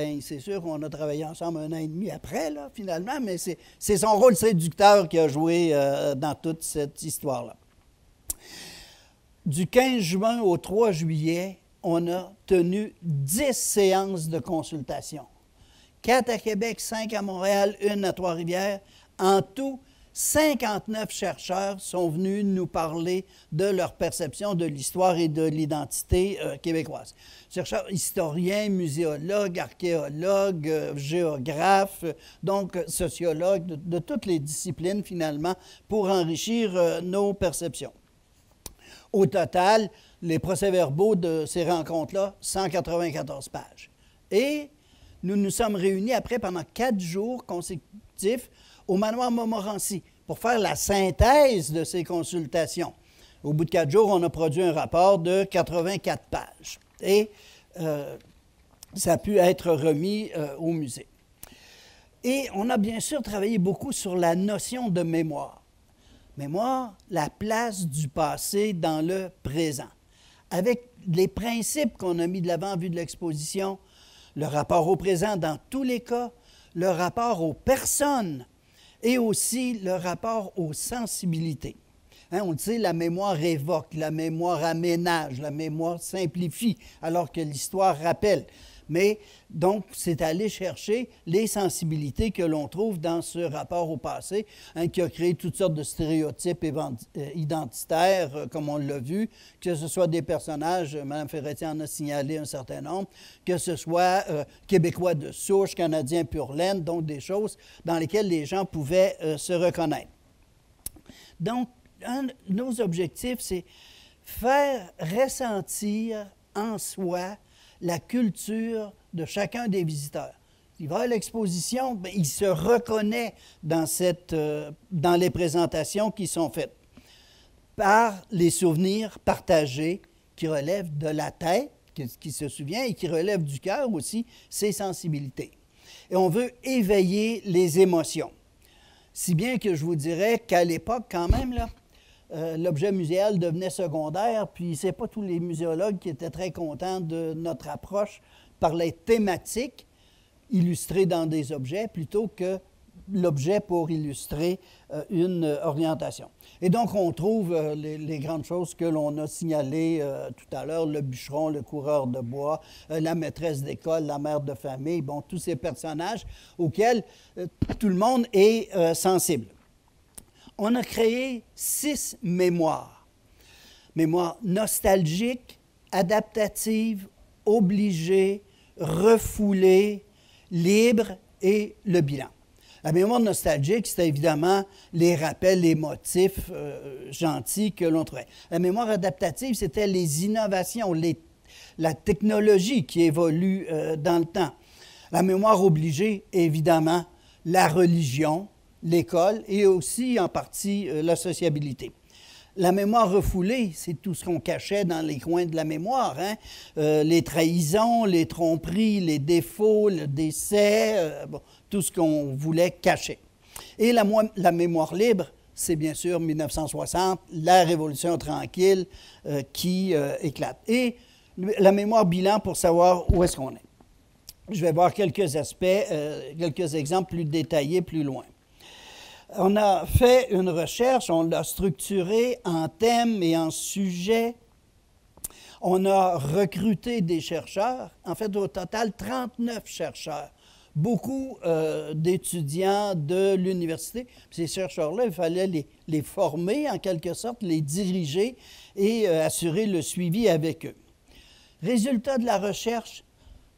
S4: Ben, c'est sûr qu'on a travaillé ensemble un an et demi après, là, finalement, mais c'est son rôle séducteur qui a joué euh, dans toute cette histoire-là. Du 15 juin au 3 juillet, on a tenu 10 séances de consultation. Quatre à Québec, 5 à Montréal, une à Trois-Rivières. En tout, 59 chercheurs sont venus nous parler de leur perception de l'histoire et de l'identité euh, québécoise. Chercheurs, historiens, muséologues, archéologues, euh, géographes, donc euh, sociologues de, toutes les disciplines finalement pour enrichir nos perceptions. Au total, les procès-verbaux de ces rencontres-là, 194 pages. Et nous nous sommes réunis après pendant quatre jours consécutifs au manoir Montmorency pour faire la synthèse de ces consultations. Au bout de quatre jours, on a produit un rapport de 84 pages et euh, ça a pu être remis euh, au musée. Et on a bien sûr travaillé beaucoup sur la notion de mémoire. Mémoire, la place du passé dans le présent. Avec les principes qu'on a mis de l'avant en vue de l'exposition, le rapport au présent dans tous les cas, le rapport aux personnes et aussi le rapport aux sensibilités. Hein, on le sait, la mémoire évoque, la mémoire aménage, la mémoire simplifie, alors que l'histoire rappelle. Mais donc, c'est aller chercher les sensibilités que l'on trouve dans ce rapport au passé, hein, qui a créé toutes sortes de stéréotypes euh, identitaires, euh, comme on l'a vu, que ce soit des personnages, euh, Mme Ferretti en a signalé un certain nombre, que ce soit québécois de souche, canadien pur laine, donc des choses dans lesquelles les gens pouvaient se reconnaître. Donc, un, nos objectifs, c'est faire ressentir en soi la culture de chacun des visiteurs. Il va à l'exposition, il se reconnaît dans, cette, euh, dans les présentations qui sont faites par les souvenirs partagés qui relèvent de la tête, qui, qui se souvient, et qui relèvent du cœur aussi, ses sensibilités. Et on veut éveiller les émotions. Si bien que je vous dirais qu'à l'époque, quand même, là, euh, l'objet muséal devenait secondaire, puis c'est pas tous les muséologues qui étaient très contents de notre approche par les thématiques illustrées dans des objets plutôt que l'objet pour illustrer euh, une orientation. Et donc, on trouve euh, les, grandes choses que l'on a signalées tout à l'heure, le bûcheron, le coureur de bois, la maîtresse d'école, la mère de famille, bon, tous ces personnages auxquels tout le monde est sensible on a créé six mémoires. Mémoire nostalgique, adaptative, obligée, refoulée, libre et le bilan. La mémoire nostalgique, c'était évidemment les rappels, les motifs euh, gentils que l'on trouvait. La mémoire adaptative, c'était les innovations, la technologie qui évolue euh, dans le temps. La mémoire obligée, évidemment, la religion, l'école et aussi en partie euh, la sociabilité. La mémoire refoulée, c'est tout ce qu'on cachait dans les coins de la mémoire. Hein. Euh, les trahisons, les tromperies, les défauts, le décès, euh, tout ce qu'on voulait cacher. Et la, la mémoire libre, c'est bien sûr 1960, la Révolution tranquille qui éclate. Et la mémoire bilan pour savoir où est-ce qu'on est. Je vais voir quelques aspects, quelques exemples plus détaillés plus loin on a fait une recherche, on l'a structurée en thèmes et en sujets. On a recruté des chercheurs, en fait au total 39 chercheurs, beaucoup euh, d'étudiants de l'université. Ces chercheurs-là, il fallait les, former en quelque sorte, les diriger et euh, assurer le suivi avec eux. Résultat de la recherche,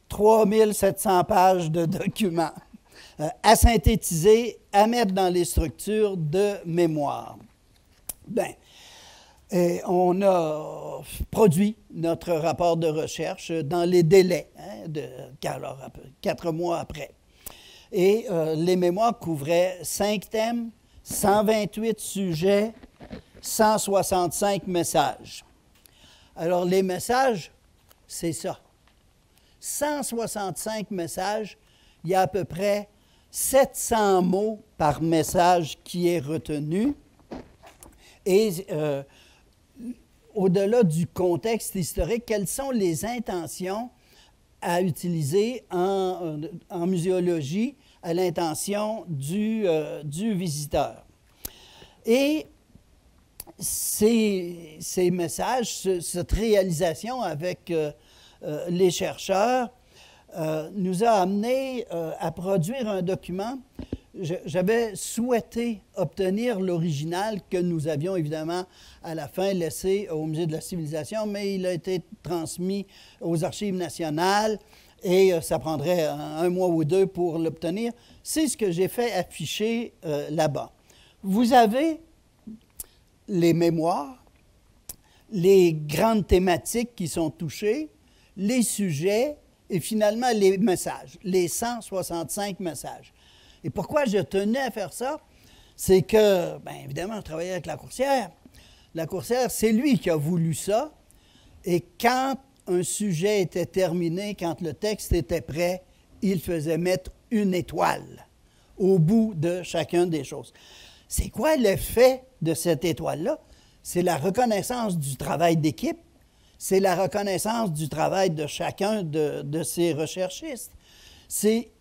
S4: 3700 pages de documents euh, à synthétiser à mettre dans les structures de mémoire. Bien, et euh, on a produit notre rapport de recherche dans les délais, hein, de, quatre mois après. Et euh, les mémoires couvraient cinq thèmes, 128 sujets, 165 messages. Alors, les messages, c'est ça. 165 messages, il y a à peu près 700 mots par message qui est retenu. Et euh, au-delà du contexte historique, quelles sont les intentions à utiliser en, euh, muséologie à l'intention du, euh, visiteur? Et ces, messages, cette réalisation avec les chercheurs, euh, nous a amené euh, à produire un document. J'avais souhaité obtenir l'original que nous avions évidemment à la fin laissé au Musée de la Civilisation, mais il a été transmis aux Archives nationales et euh, ça prendrait un, mois ou deux pour l'obtenir. C'est ce que j'ai fait afficher là-bas. Vous avez les mémoires, les grandes thématiques qui sont touchées, les sujets, et finalement les messages, les 165 messages. Et pourquoi je tenais à faire ça? C'est que, bien évidemment, je travaillais avec la coursière. La coursière, c'est lui qui a voulu ça. Et quand un sujet était terminé, quand le texte était prêt, il faisait mettre une étoile au bout de chacun des choses. C'est quoi l'effet de cette étoile-là? C'est la reconnaissance du travail d'équipe c'est la reconnaissance du travail de chacun de, ces recherchistes. C'est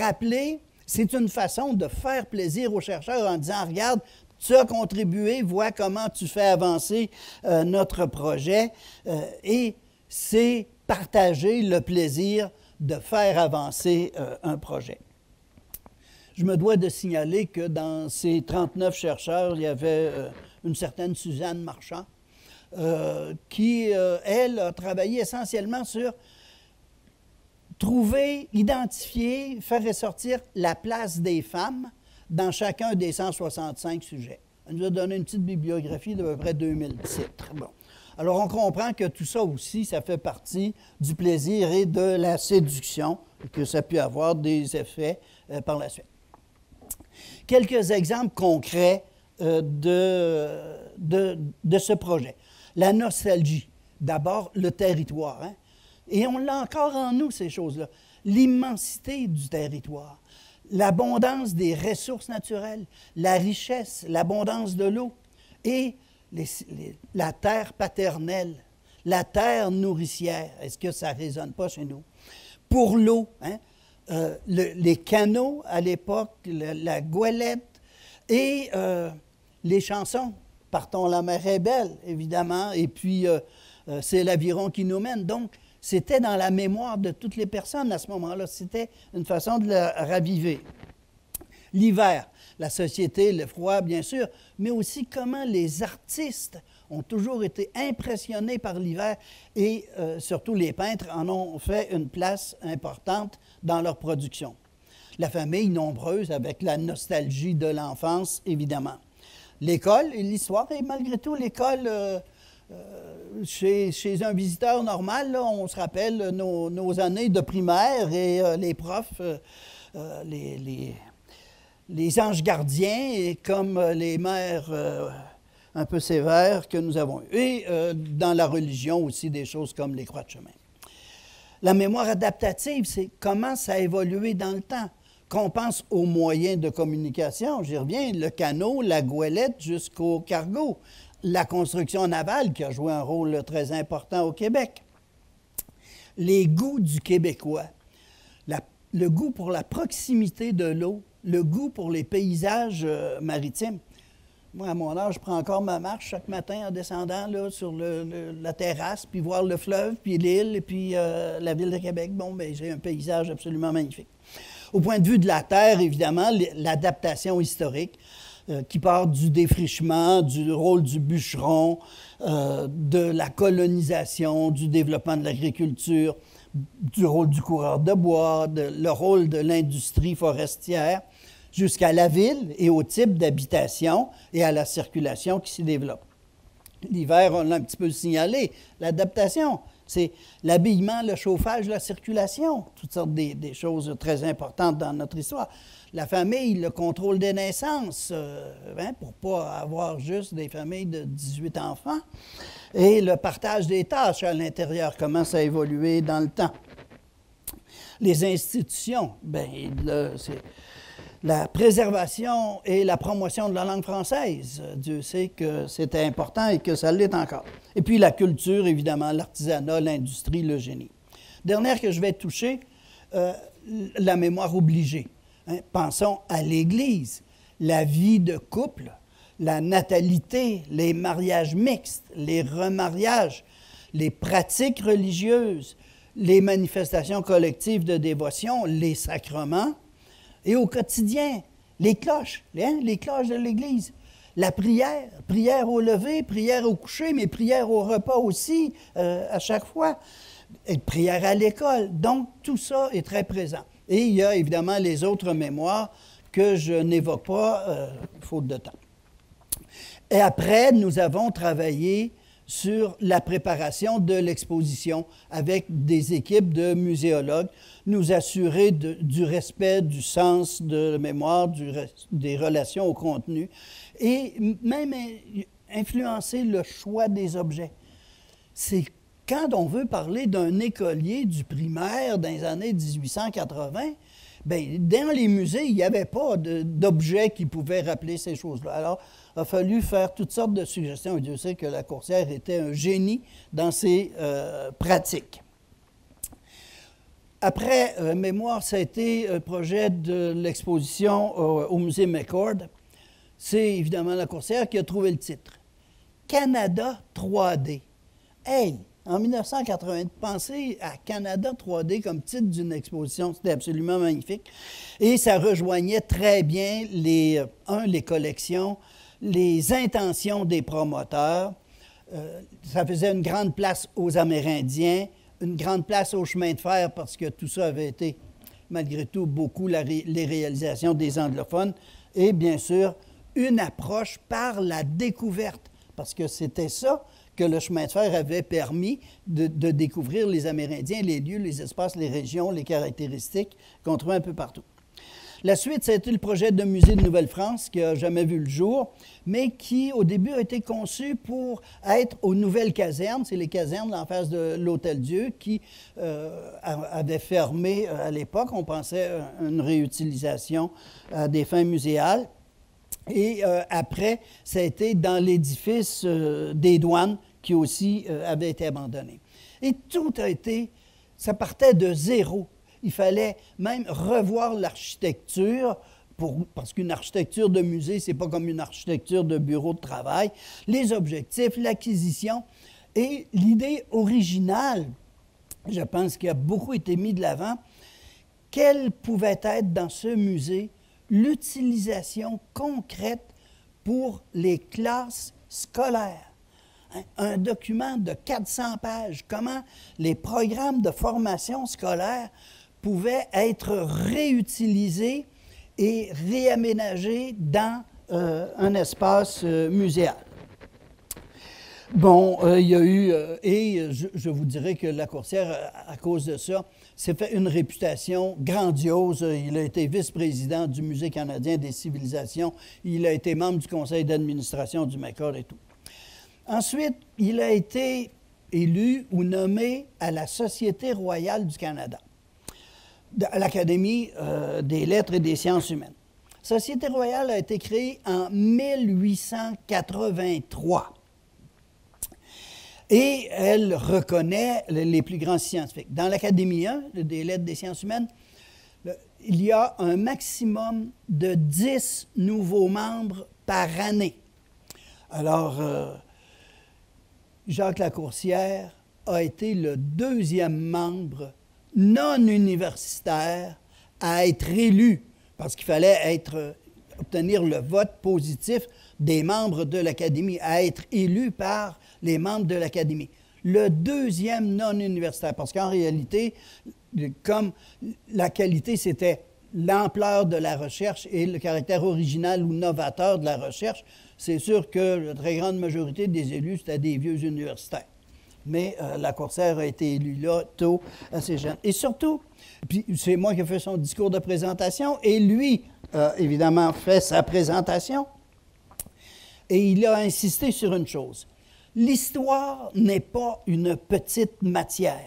S4: rappeler, c'est une façon de faire plaisir aux chercheurs en disant, regarde, tu as contribué, vois comment tu fais avancer euh, notre projet. Euh, et c'est partager le plaisir de faire avancer euh, un projet. Je me dois de signaler que dans ces 39 chercheurs, il y avait une certaine Suzanne Marchand, euh, qui, euh, elle, a travaillé essentiellement sur trouver, identifier, faire ressortir la place des femmes dans chacun des 165 sujets. Elle nous a donné une petite bibliographie d'à peu près 2000 titres. Alors, on comprend que tout ça aussi, ça fait partie du plaisir et de la séduction, et que ça peut avoir des effets euh, par la suite. Quelques exemples concrets de, ce projet la nostalgie, d'abord le territoire. Hein. Et on l'a encore en nous, ces choses-là. L'immensité du territoire, l'abondance des ressources naturelles, la richesse, l'abondance de l'eau et la terre paternelle, la terre nourricière. Est-ce que ça ne résonne pas chez nous? Pour l'eau, hein, euh, les canaux à l'époque, la, la, goélette et euh, les chansons Partons, la mer est belle, évidemment, et puis euh, euh, c'est l'aviron qui nous mène. Donc, c'était dans la mémoire de toutes les personnes à ce moment-là. C'était une façon de le raviver. L'hiver, la société, le froid, bien sûr, mais aussi comment les artistes ont toujours été impressionnés par l'hiver et euh, surtout les peintres en ont fait une place importante dans leur production. La famille nombreuse avec la nostalgie de l'enfance, évidemment l'école et l'histoire. Et malgré tout, l'école, euh, euh, chez, un visiteur normal, on se rappelle nos, années de primaire et euh, les profs, les, les, les, anges gardiens, et comme les mères un peu sévères que nous avons eues. Et dans la religion aussi, des choses comme les croix de chemin. La mémoire adaptative, c'est comment ça a évolué dans le temps. Qu'on pense aux moyens de communication, j'y reviens, le canot, la goélette jusqu'au cargo, la construction navale qui a joué un rôle très important au Québec, les goûts du Québécois, le goût pour la proximité de l'eau, le goût pour les paysages euh, maritimes. Moi, à mon âge, je prends encore ma marche chaque matin en descendant sur la terrasse, puis voir le fleuve, puis l'île, puis euh, la ville de Québec. Bon, ben, j'ai un paysage absolument magnifique. Au point de vue de la Terre, évidemment, l'adaptation historique euh, qui part du défrichement, du rôle du bûcheron, euh, de la colonisation, du développement de l'agriculture, du rôle du coureur de bois, le rôle de l'industrie forestière, jusqu'à la ville et au type d'habitation et à la circulation qui s'y développe. L'hiver, on l'a un petit peu signalé, l'adaptation. C'est l'habillement, le chauffage, la circulation, toutes sortes des, choses très importantes dans notre histoire. La famille, le contrôle des naissances, euh, hein, pour ne pas avoir juste des familles de 18 enfants, et le partage des tâches à l'intérieur, commence à évoluer dans le temps. Les institutions, bien, c'est la préservation et la promotion de la langue française. Dieu sait que c'était important et que ça l'est encore. Et puis la culture, évidemment, l'artisanat, l'industrie, le génie. Dernière que je vais toucher, euh, la mémoire obligée. Hein. Pensons à l'Église, la vie de couple, la natalité, les mariages mixtes, les remariages, les pratiques religieuses, les manifestations collectives de dévotion, les sacrements, et au quotidien. Les cloches, hein, les cloches de l'Église. La prière, prière au lever, prière au coucher, mais prière au repas aussi, euh, à chaque fois. Et prière à l'école. Donc, tout ça est très présent. Et il y a évidemment les autres mémoires que je n'évoque pas, euh, faute de temps. Et après, nous avons travaillé sur la préparation de l'exposition avec des équipes de muséologues, nous assurer du respect du sens de la mémoire, des relations au contenu et même influencer le choix des objets. C'est quand on veut parler d'un écolier du primaire dans les années 1880, Bien, dans les musées, il n'y avait pas d'objets qui pouvaient rappeler ces choses-là. Alors, a fallu faire toutes sortes de suggestions. Et Dieu sait que la coursière était un génie dans ses euh, pratiques. Après euh, mémoire, ça a été un projet de l'exposition au, musée McCord. C'est évidemment la coursière qui a trouvé le titre. Canada 3D. Hey, en 1980, penser à Canada 3D comme titre d'une exposition, c'était absolument magnifique. Et ça rejoignait très bien, les, euh, un, les collections les intentions des promoteurs. Euh, ça faisait une grande place aux Amérindiens, une grande place au chemin de fer parce que tout ça avait été, malgré tout, beaucoup les réalisations des anglophones. Et bien sûr, une approche par la découverte, parce que c'était ça que le chemin de fer avait permis de, de, découvrir les Amérindiens, les lieux, les espaces, les régions, les caractéristiques qu'on trouvait un peu partout. La suite, ça a été le projet de musée de Nouvelle-France qui n'a jamais vu le jour, mais qui, au début, a été conçu pour être aux nouvelles casernes. C'est les casernes en face de l'Hôtel Dieu qui euh, avaient fermé euh, à l'époque. On pensait à euh, une réutilisation à des fins muséales. Et après, ça a été dans l'édifice des douanes qui aussi avait été abandonné. Et tout a été, ça partait de zéro il fallait même revoir l'architecture parce qu'une architecture de musée, ce n'est pas comme une architecture de bureau de travail. Les objectifs, l'acquisition et l'idée originale, je pense qu'il a beaucoup été mis de l'avant. Quelle pouvait être dans ce musée l'utilisation concrète pour les classes scolaires? Hein, un document de 400 pages, comment les programmes de formation scolaire pouvaient être réutilisé et réaménagé dans euh, un espace euh, muséal. Bon, euh, il y a eu, et je, vous dirais que la coursière, à, cause de ça, s'est fait une réputation grandiose. Il a été vice-président du Musée canadien des civilisations. Il a été membre du conseil d'administration du MACOR et tout. Ensuite, il a été élu ou nommé à la Société royale du Canada l'Académie euh, des lettres et des sciences humaines. Société royale a été créée en 1883 et elle reconnaît les plus grands scientifiques. Dans l'Académie 1 des lettres des sciences humaines, il y a un maximum de 10 nouveaux membres par année. Alors, euh, Jacques Lacourcière a été le deuxième membre non universitaire à être élu, parce qu'il fallait obtenir le vote positif des membres de l'Académie, à être élu par les membres de l'Académie. Le deuxième non universitaire, parce qu'en réalité, comme la qualité, c'était l'ampleur de la recherche et le caractère original ou novateur de la recherche, c'est sûr que la très grande majorité des élus, c'était des vieux universitaires mais euh, la Corsaire a été élue là tôt, assez jeune. Et surtout, c'est moi qui ai fait son discours de présentation, et lui, euh, évidemment, fait sa présentation, et il a insisté sur une chose. L'histoire n'est pas une petite matière.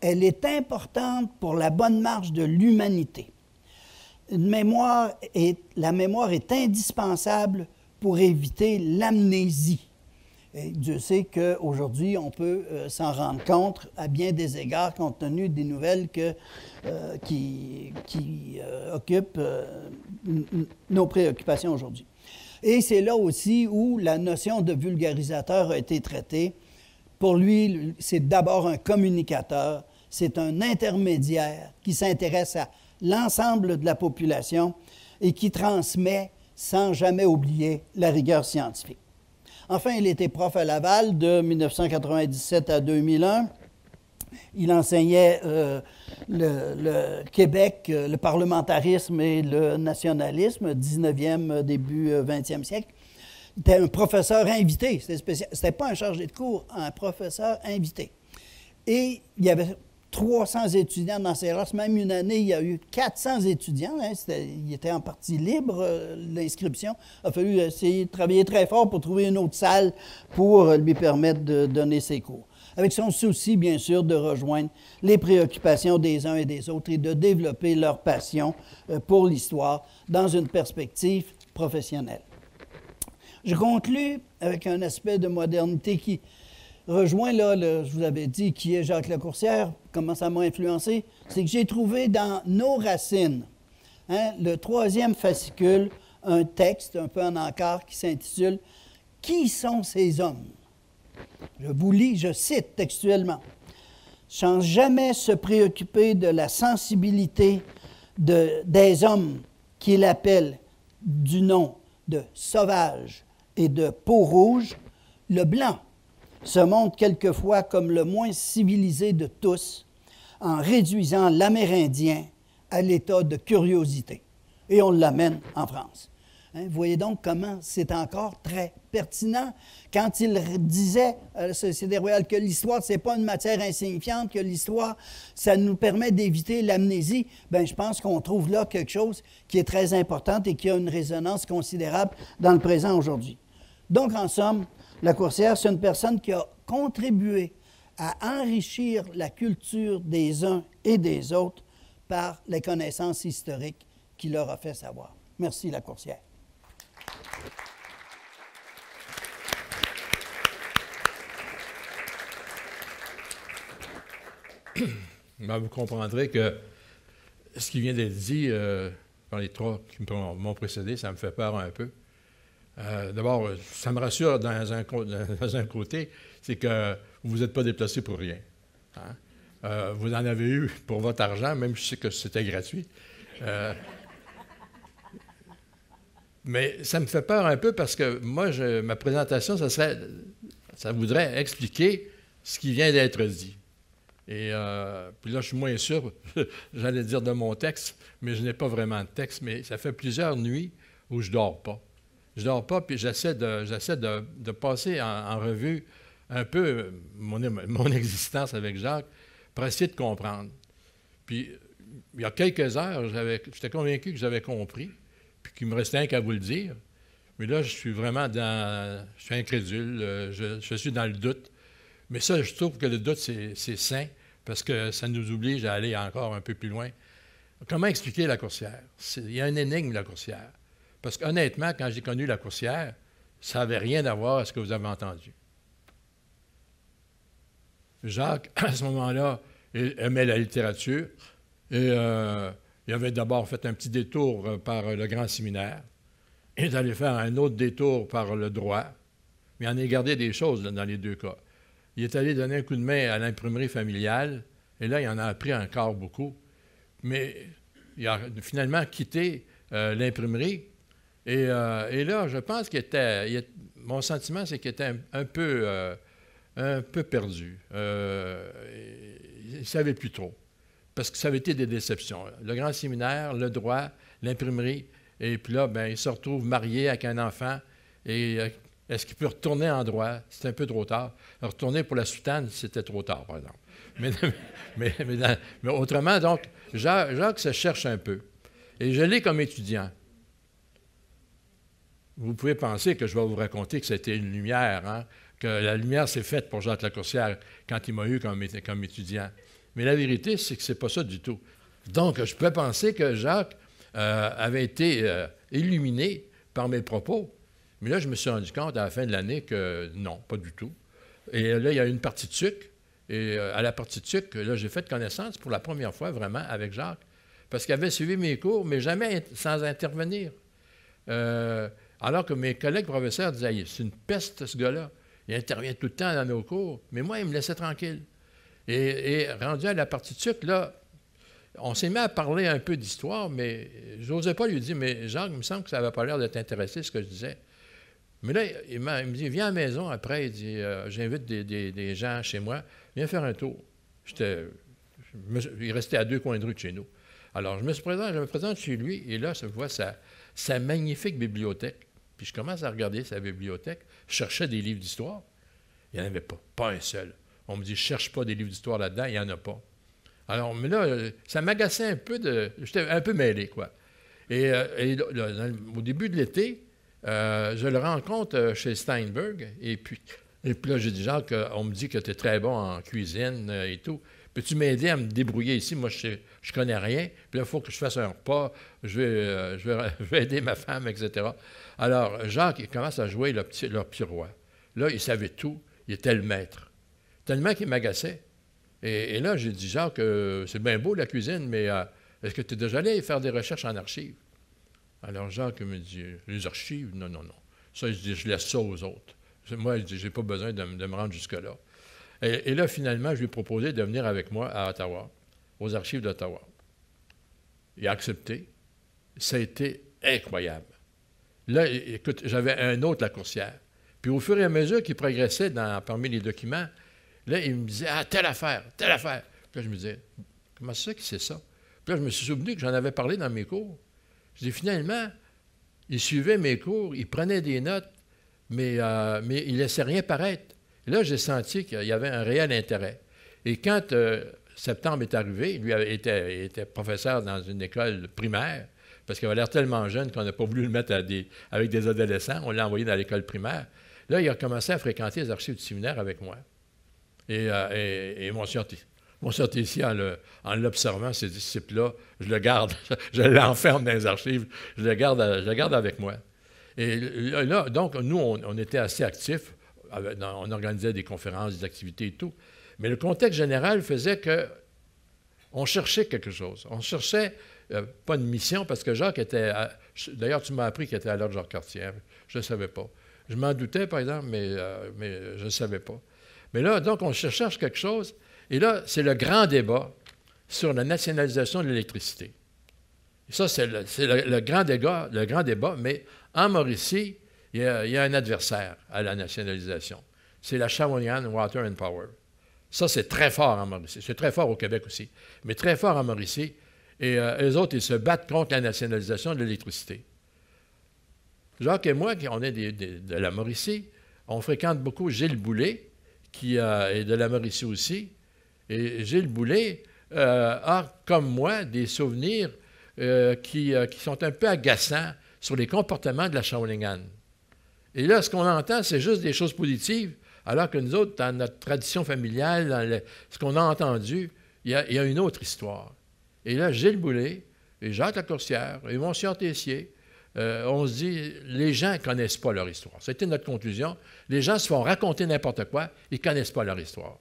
S4: Elle est importante pour la bonne marche de l'humanité. la mémoire est indispensable pour éviter l'amnésie. Dieu sait qu'aujourd'hui, on peut euh, s'en rendre compte à bien des égards compte tenu des nouvelles euh, qui, euh, occupent nos préoccupations aujourd'hui. Et c'est là aussi où la notion de vulgarisateur a été traitée. Pour lui, c'est d'abord un communicateur, c'est un intermédiaire qui s'intéresse à l'ensemble de la population et qui transmet sans jamais oublier la rigueur scientifique. Enfin, il était prof à Laval de 1997 à 2001. Il enseignait euh, le, Québec, euh, le parlementarisme et le nationalisme, 19e, euh, début 20e siècle. Il était un professeur invité, Ce n'était pas un chargé de cours, un professeur invité. Et il y avait 300 étudiants dans ces races Même une année, il y a eu 400 étudiants. il hein. était en partie libre, euh, l'inscription. Il a fallu essayer de travailler très fort pour trouver une autre salle pour euh, lui permettre de donner ses cours. Avec son souci, bien sûr, de rejoindre les préoccupations des uns et des autres et de développer leur passion euh, pour l'histoire dans une perspective professionnelle. Je conclus avec un aspect de modernité qui, rejoint, là, le, je vous avais dit qui est Jacques Lacourcière, comment ça m'a influencé, c'est que j'ai trouvé dans Nos Racines, hein, le troisième fascicule, un texte un peu en encart qui s'intitule Qui sont ces hommes Je vous lis, je cite textuellement. Sans jamais se préoccuper de la sensibilité des hommes qu'il appelle du nom de sauvage et de peau rouge, le blanc se montre quelquefois comme le moins civilisé de tous en réduisant l'Amérindien à l'état de curiosité. Et on l'amène en France. Hein, voyez donc comment c'est encore très pertinent quand il disait à la Société royale que l'histoire, ce n'est pas une matière insignifiante, que l'histoire, ça nous permet d'éviter l'amnésie. Ben je pense qu'on trouve là quelque chose qui est très important et qui a une résonance considérable dans le présent aujourd'hui. Donc, en somme, la coursière, c'est une personne qui a contribué à enrichir la culture des uns et des autres par les connaissances historiques qu'il leur a fait savoir. Merci, la coursière.
S5: Ben, vous comprendrez que ce qui vient d'être dit euh, par les trois qui m'ont précédé, ça me fait peur un peu. Euh, d'abord, ça me rassure dans un, côté, c'est que vous n'êtes pas déplacé pour rien. Hein. Euh, vous en avez eu pour votre argent, même si que c'était gratuit. Euh, mais ça me fait peur un peu parce que moi, ma présentation, ça, ça voudrait expliquer ce qui vient d'être dit. Et puis là, je suis moins sûr, j'allais dire de mon texte, mais je n'ai pas vraiment de texte. Mais ça fait plusieurs nuits où je dors pas je dors pas, puis j'essaie de, j'essaie de, passer en, revue un peu mon, mon, existence avec Jacques pour essayer de comprendre. Puis, il y a quelques heures, j'étais convaincu que j'avais compris, puis qu'il me restait qu'à vous le dire. Mais là, je suis vraiment dans. Je suis incrédule, euh, je, suis dans le doute. Mais ça, je trouve que le doute, c'est sain, parce que ça nous oblige à aller encore un peu plus loin. Comment expliquer la coursière? Il y a un énigme, la coursière. Parce qu'honnêtement, quand j'ai connu la coursière, ça n'avait rien à voir à ce que vous avez entendu. Jacques, à ce moment-là, aimait la littérature et euh, il avait d'abord fait un petit détour euh, par le grand séminaire. Il est allé faire un autre détour par le droit, mais il en a gardé des choses dans les deux cas. Il est allé donner un coup de main à l'imprimerie familiale, et là, il en a appris encore beaucoup. Mais il a finalement quitté euh, l'imprimerie et, là, je pense qu'il était, mon sentiment, c'est qu'il était un, peu, perdu. il ne savait plus trop. Parce que ça avait été des déceptions. Le grand séminaire, le droit, l'imprimerie. Et puis là, ben, il se retrouve marié avec un enfant. Et est-ce qu'il peut retourner en droit? C'était un peu trop tard. Retourner pour la soutane, c'était trop tard, par exemple. Mais, autrement, donc, Jacques, Jacques, se cherche un peu. Et je l'ai comme étudiant vous pouvez penser que je vais vous raconter que c'était une lumière, hein, que la lumière s'est faite pour Jacques Lacourcière quand il m'a eu comme, étudiant. Mais la vérité, c'est que ce n'est pas ça du tout. Donc, je peux penser que Jacques euh, avait été euh, illuminé par mes propos. Mais là, je me suis rendu compte à la fin de l'année que non, pas du tout. Et là, il y a une partie de sucre. Et euh, à la partie de sucre, là, j'ai fait connaissance pour la première fois vraiment avec Jacques. Parce qu'il avait suivi mes cours, mais jamais sans intervenir. Alors que mes collègues professeurs disaient, c'est une peste ce gars-là. Il intervient tout le temps dans nos cours. Mais moi, il me laissait tranquille. Et, rendu à la partie de là, on s'est mis à parler un peu d'histoire, mais je n'osais pas lui dire, mais Jacques, il me semble que ça n'avait pas l'air de t'intéresser ce que je disais. Mais là, il, me dit, viens à la maison après, il dit, euh, j'invite des, gens chez moi, viens faire un tour. J'étais, il restait à deux coins de rue de chez nous. Alors, je me, je me présente chez lui, et là, je vois sa, sa magnifique bibliothèque puis je commence à regarder sa bibliothèque, je cherchais des livres d'histoire. Il n'y en avait pas, pas un seul. On me dit, je cherche pas des livres d'histoire là-dedans, il n'y en a pas. Alors, mais là, ça m'agaçait un peu de. J'étais un peu mêlé, quoi. Et, euh, au début de l'été, euh, je le rencontre euh, chez Steinberg, et puis, et puis là, j'ai dit, genre on me dit que tu es très bon en cuisine et tout. Peux-tu m'aider à me débrouiller ici? Moi, je ne connais rien. Puis là, il faut que je fasse un repas. Je vais, euh, aider ma femme, etc. Alors, Jacques, il commence à jouer le petit, roi. Là, il savait tout. Il était le maître. Tellement qu'il m'agaçait. Et, là, j'ai dit, Jacques, euh, c'est bien beau la cuisine, mais euh, est-ce que tu es déjà allé faire des recherches en archives? Alors, Jacques me dit, les archives? Non, non, non. Ça, je dis, je laisse ça aux autres. Moi, je dis, j'ai pas besoin de me rendre jusque-là. Et, là, finalement, je lui ai proposé de venir avec moi à Ottawa, aux archives d'Ottawa. Il a accepté. Ça a été incroyable. Là, écoute, j'avais un autre, la coursière. Puis au fur et à mesure qu'il progressait dans, parmi les documents, là, il me disait Ah, telle affaire, telle affaire. Puis je me disais Comment c'est ça qui c'est ça Puis là, je me suis souvenu que j'en avais parlé dans mes cours. Je dis Finalement, il suivait mes cours, il prenait des notes, mais, euh, mais il ne laissait rien paraître là, j'ai senti qu'il y avait un réel intérêt. Et quand euh, septembre est arrivé, lui était, professeur dans une école primaire, parce qu'il avait l'air tellement jeune qu'on n'a pas voulu le mettre avec des adolescents, on l'a envoyé dans l'école primaire. Là, il a commencé à fréquenter les archives du séminaire avec moi. Et, ils euh, et, et mon, scientifique, en l'observant, ces disciples-là, je le garde, je l'enferme dans les archives, je le garde, avec moi. Et là, donc, nous, on était assez actifs on organisait des conférences, des activités et tout. Mais le contexte général faisait que on cherchait quelque chose. On cherchait euh, pas une mission parce que Jacques était. D'ailleurs, tu m'as appris qu'il était à l'ordre Jacques Cartier. Je ne savais pas. Je m'en doutais, par exemple, mais, euh, je ne savais pas. Mais là, donc, on cherche quelque chose. Et là, c'est le grand débat sur la nationalisation de l'électricité. Ça, c'est le, grand débat, le grand débat, mais en Mauricie, il y, a, un adversaire à la nationalisation. C'est la Shawinigan Water and Power. Ça, c'est très fort en Mauricie. C'est très fort au Québec aussi, mais très fort en Mauricie. Et euh, eux autres, ils se battent contre la nationalisation de l'électricité. Jacques et moi, on est de la Mauricie, on fréquente beaucoup Gilles Boulet, qui euh, est de la Mauricie aussi. Et Gilles Boulet euh, a, comme moi, des souvenirs qui, sont un peu agaçants sur les comportements de la Shawinigan. Et là, ce qu'on entend, c'est juste des choses positives, alors que nous autres, dans notre tradition familiale, dans ce qu'on a entendu, il y, a, une autre histoire. Et là, Gilles boulet, et Jacques Lacourcière et Monsieur Tessier, euh, on se dit, les gens ne connaissent pas leur histoire. C'était notre conclusion. Les gens se font raconter n'importe quoi, ils ne connaissent pas leur histoire.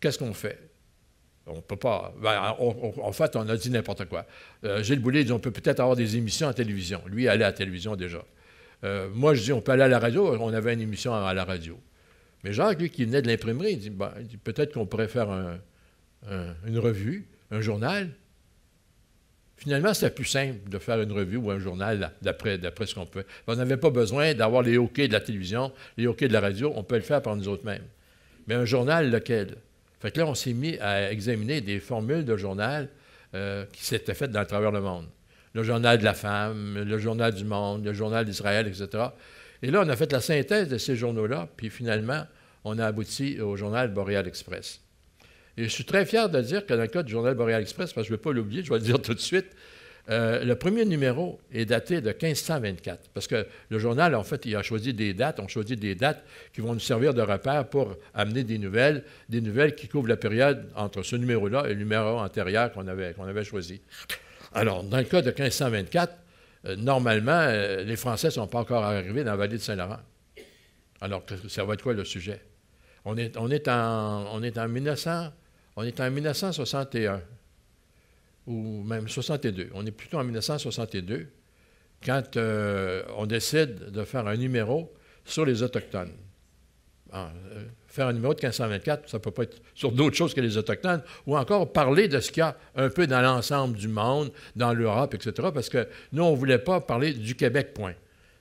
S5: Qu'est-ce qu'on fait? On ne peut pas. Ben, en fait, on a dit n'importe quoi. J'ai euh, Gilles boulet, dit on peut peut-être avoir des émissions à télévision. Lui, allait à la télévision déjà. Euh, moi, je dis on peut aller à la radio. On avait une émission à, la radio. Mais Jacques, lui, qui venait de l'imprimerie, il dit, ben, peut-être qu'on pourrait faire une revue, un journal. Finalement, c'est plus simple de faire une revue ou un journal d'après ce qu'on peut. On n'avait pas besoin d'avoir les hockey de la télévision, les hockey de la radio. On peut le faire par nous autres mêmes. Mais un journal, lequel? Fait que là, on s'est mis à examiner des formules de journal euh, qui s'étaient faites dans le travers le monde. Le journal de la femme, le journal du monde, le journal d'Israël, etc. Et là, on a fait la synthèse de ces journaux-là, puis finalement, on a abouti au journal Boréal Express. Et je suis très fier de dire que dans le cas du journal Boréal Express, parce que je ne vais pas l'oublier, je vais le dire tout de suite, euh, le premier numéro est daté de 1524, parce que le journal, en fait, il a choisi des dates, on choisit des dates qui vont nous servir de repère pour amener des nouvelles, des nouvelles qui couvrent la période entre ce numéro-là et le numéro antérieur qu'on avait, qu'on avait choisi. Alors, dans le cas de 1524, euh, normalement, euh, les Français ne sont pas encore arrivés dans la vallée de Saint-Laurent. Alors, ça va être quoi le sujet? On est, on est, en, on est en 1900, on est en 1961 ou même 62. On est plutôt en 1962 quand euh, on décide de faire un numéro sur les Autochtones. Ah, euh, faire un numéro de 1524, ça ne peut pas être sur d'autres choses que les Autochtones, ou encore parler de ce qu'il y a un peu dans l'ensemble du monde, dans l'Europe, etc., parce que nous, on ne voulait pas parler du Québec, point.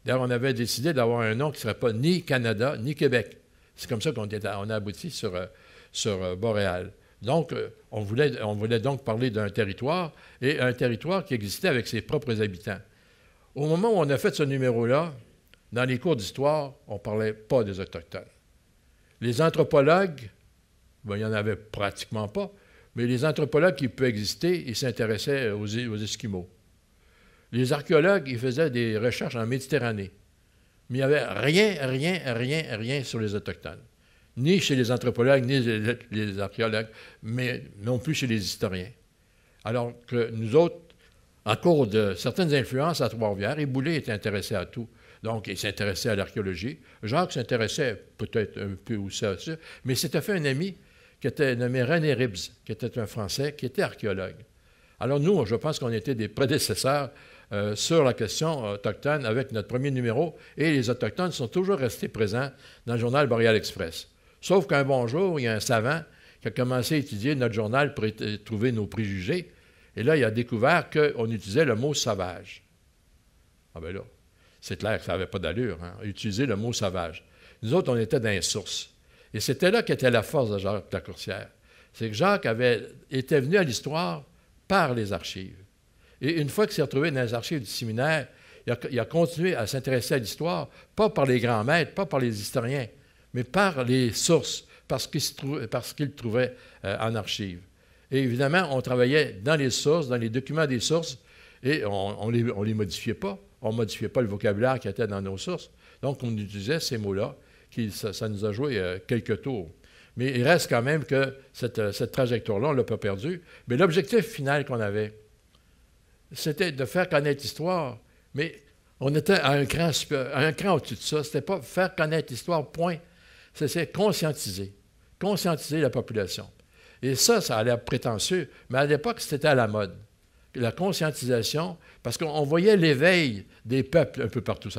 S5: D'ailleurs, on avait décidé d'avoir un nom qui ne serait pas ni Canada, ni Québec. C'est comme ça qu'on a abouti sur, euh, sur Boréal. Donc, euh, on voulait, donc parler d'un territoire et un territoire qui existait avec ses propres habitants. Au moment où on a fait ce numéro-là, dans les cours d'histoire, on ne parlait pas des Autochtones. Les anthropologues, ben, il n'y en avait pratiquement pas, mais les anthropologues qui pouvaient exister, ils s'intéressaient aux, aux Esquimaux. Les archéologues, ils faisaient des recherches en Méditerranée. Mais il n'y avait rien, rien, rien, rien sur les Autochtones ni chez les anthropologues, ni les, les archéologues, mais non plus chez les historiens. Alors que nous autres, à cause de certaines influences à Trois-Rivières, Éboulé était intéressé à tout. Donc, il s'intéressait à l'archéologie. Jacques s'intéressait peut-être un peu aussi à ça, mais c'était fait un ami qui était nommé René Ribs, qui était un Français, qui était archéologue. Alors nous, je pense qu'on était des prédécesseurs euh, sur la question autochtone avec notre premier numéro, et les Autochtones sont toujours restés présents dans le journal Boreal Express. Sauf qu'un bon jour, il y a un savant qui a commencé à étudier notre journal pour euh, trouver nos préjugés. Et là, il a découvert qu'on utilisait le mot sauvage. Ah ben là, c'est clair que ça n'avait pas d'allure, hein, utiliser le mot sauvage. Nous autres, on était dans les Et c'était là qu'était la force de Jacques Lacourcière. C'est que Jacques avait, était venu à l'histoire par les archives. Et une fois qu'il s'est retrouvé dans les archives du séminaire, il a continué à s'intéresser à l'histoire, pas par les grands maîtres, pas par les historiens, mais par les sources, parce qu'ils trouvaient euh, en archive. Et évidemment, on travaillait dans les sources, dans les documents des sources, et on ne les, modifiait pas. On ne modifiait pas le vocabulaire qui était dans nos sources. Donc, on utilisait ces mots-là, qui ça, nous a joué euh, quelques tours. Mais il reste quand même que cette, euh, trajectoire-là, on ne l'a pas perdue. Mais l'objectif final qu'on avait, c'était de faire connaître l'histoire, mais on était à un cran, cran au-dessus de ça. n'était pas faire connaître l'histoire, point c'est conscientiser, conscientiser la population. Et ça, ça a l'air prétentieux, mais à l'époque, c'était à la mode. La conscientisation, parce qu'on voyait l'éveil des peuples un peu partout.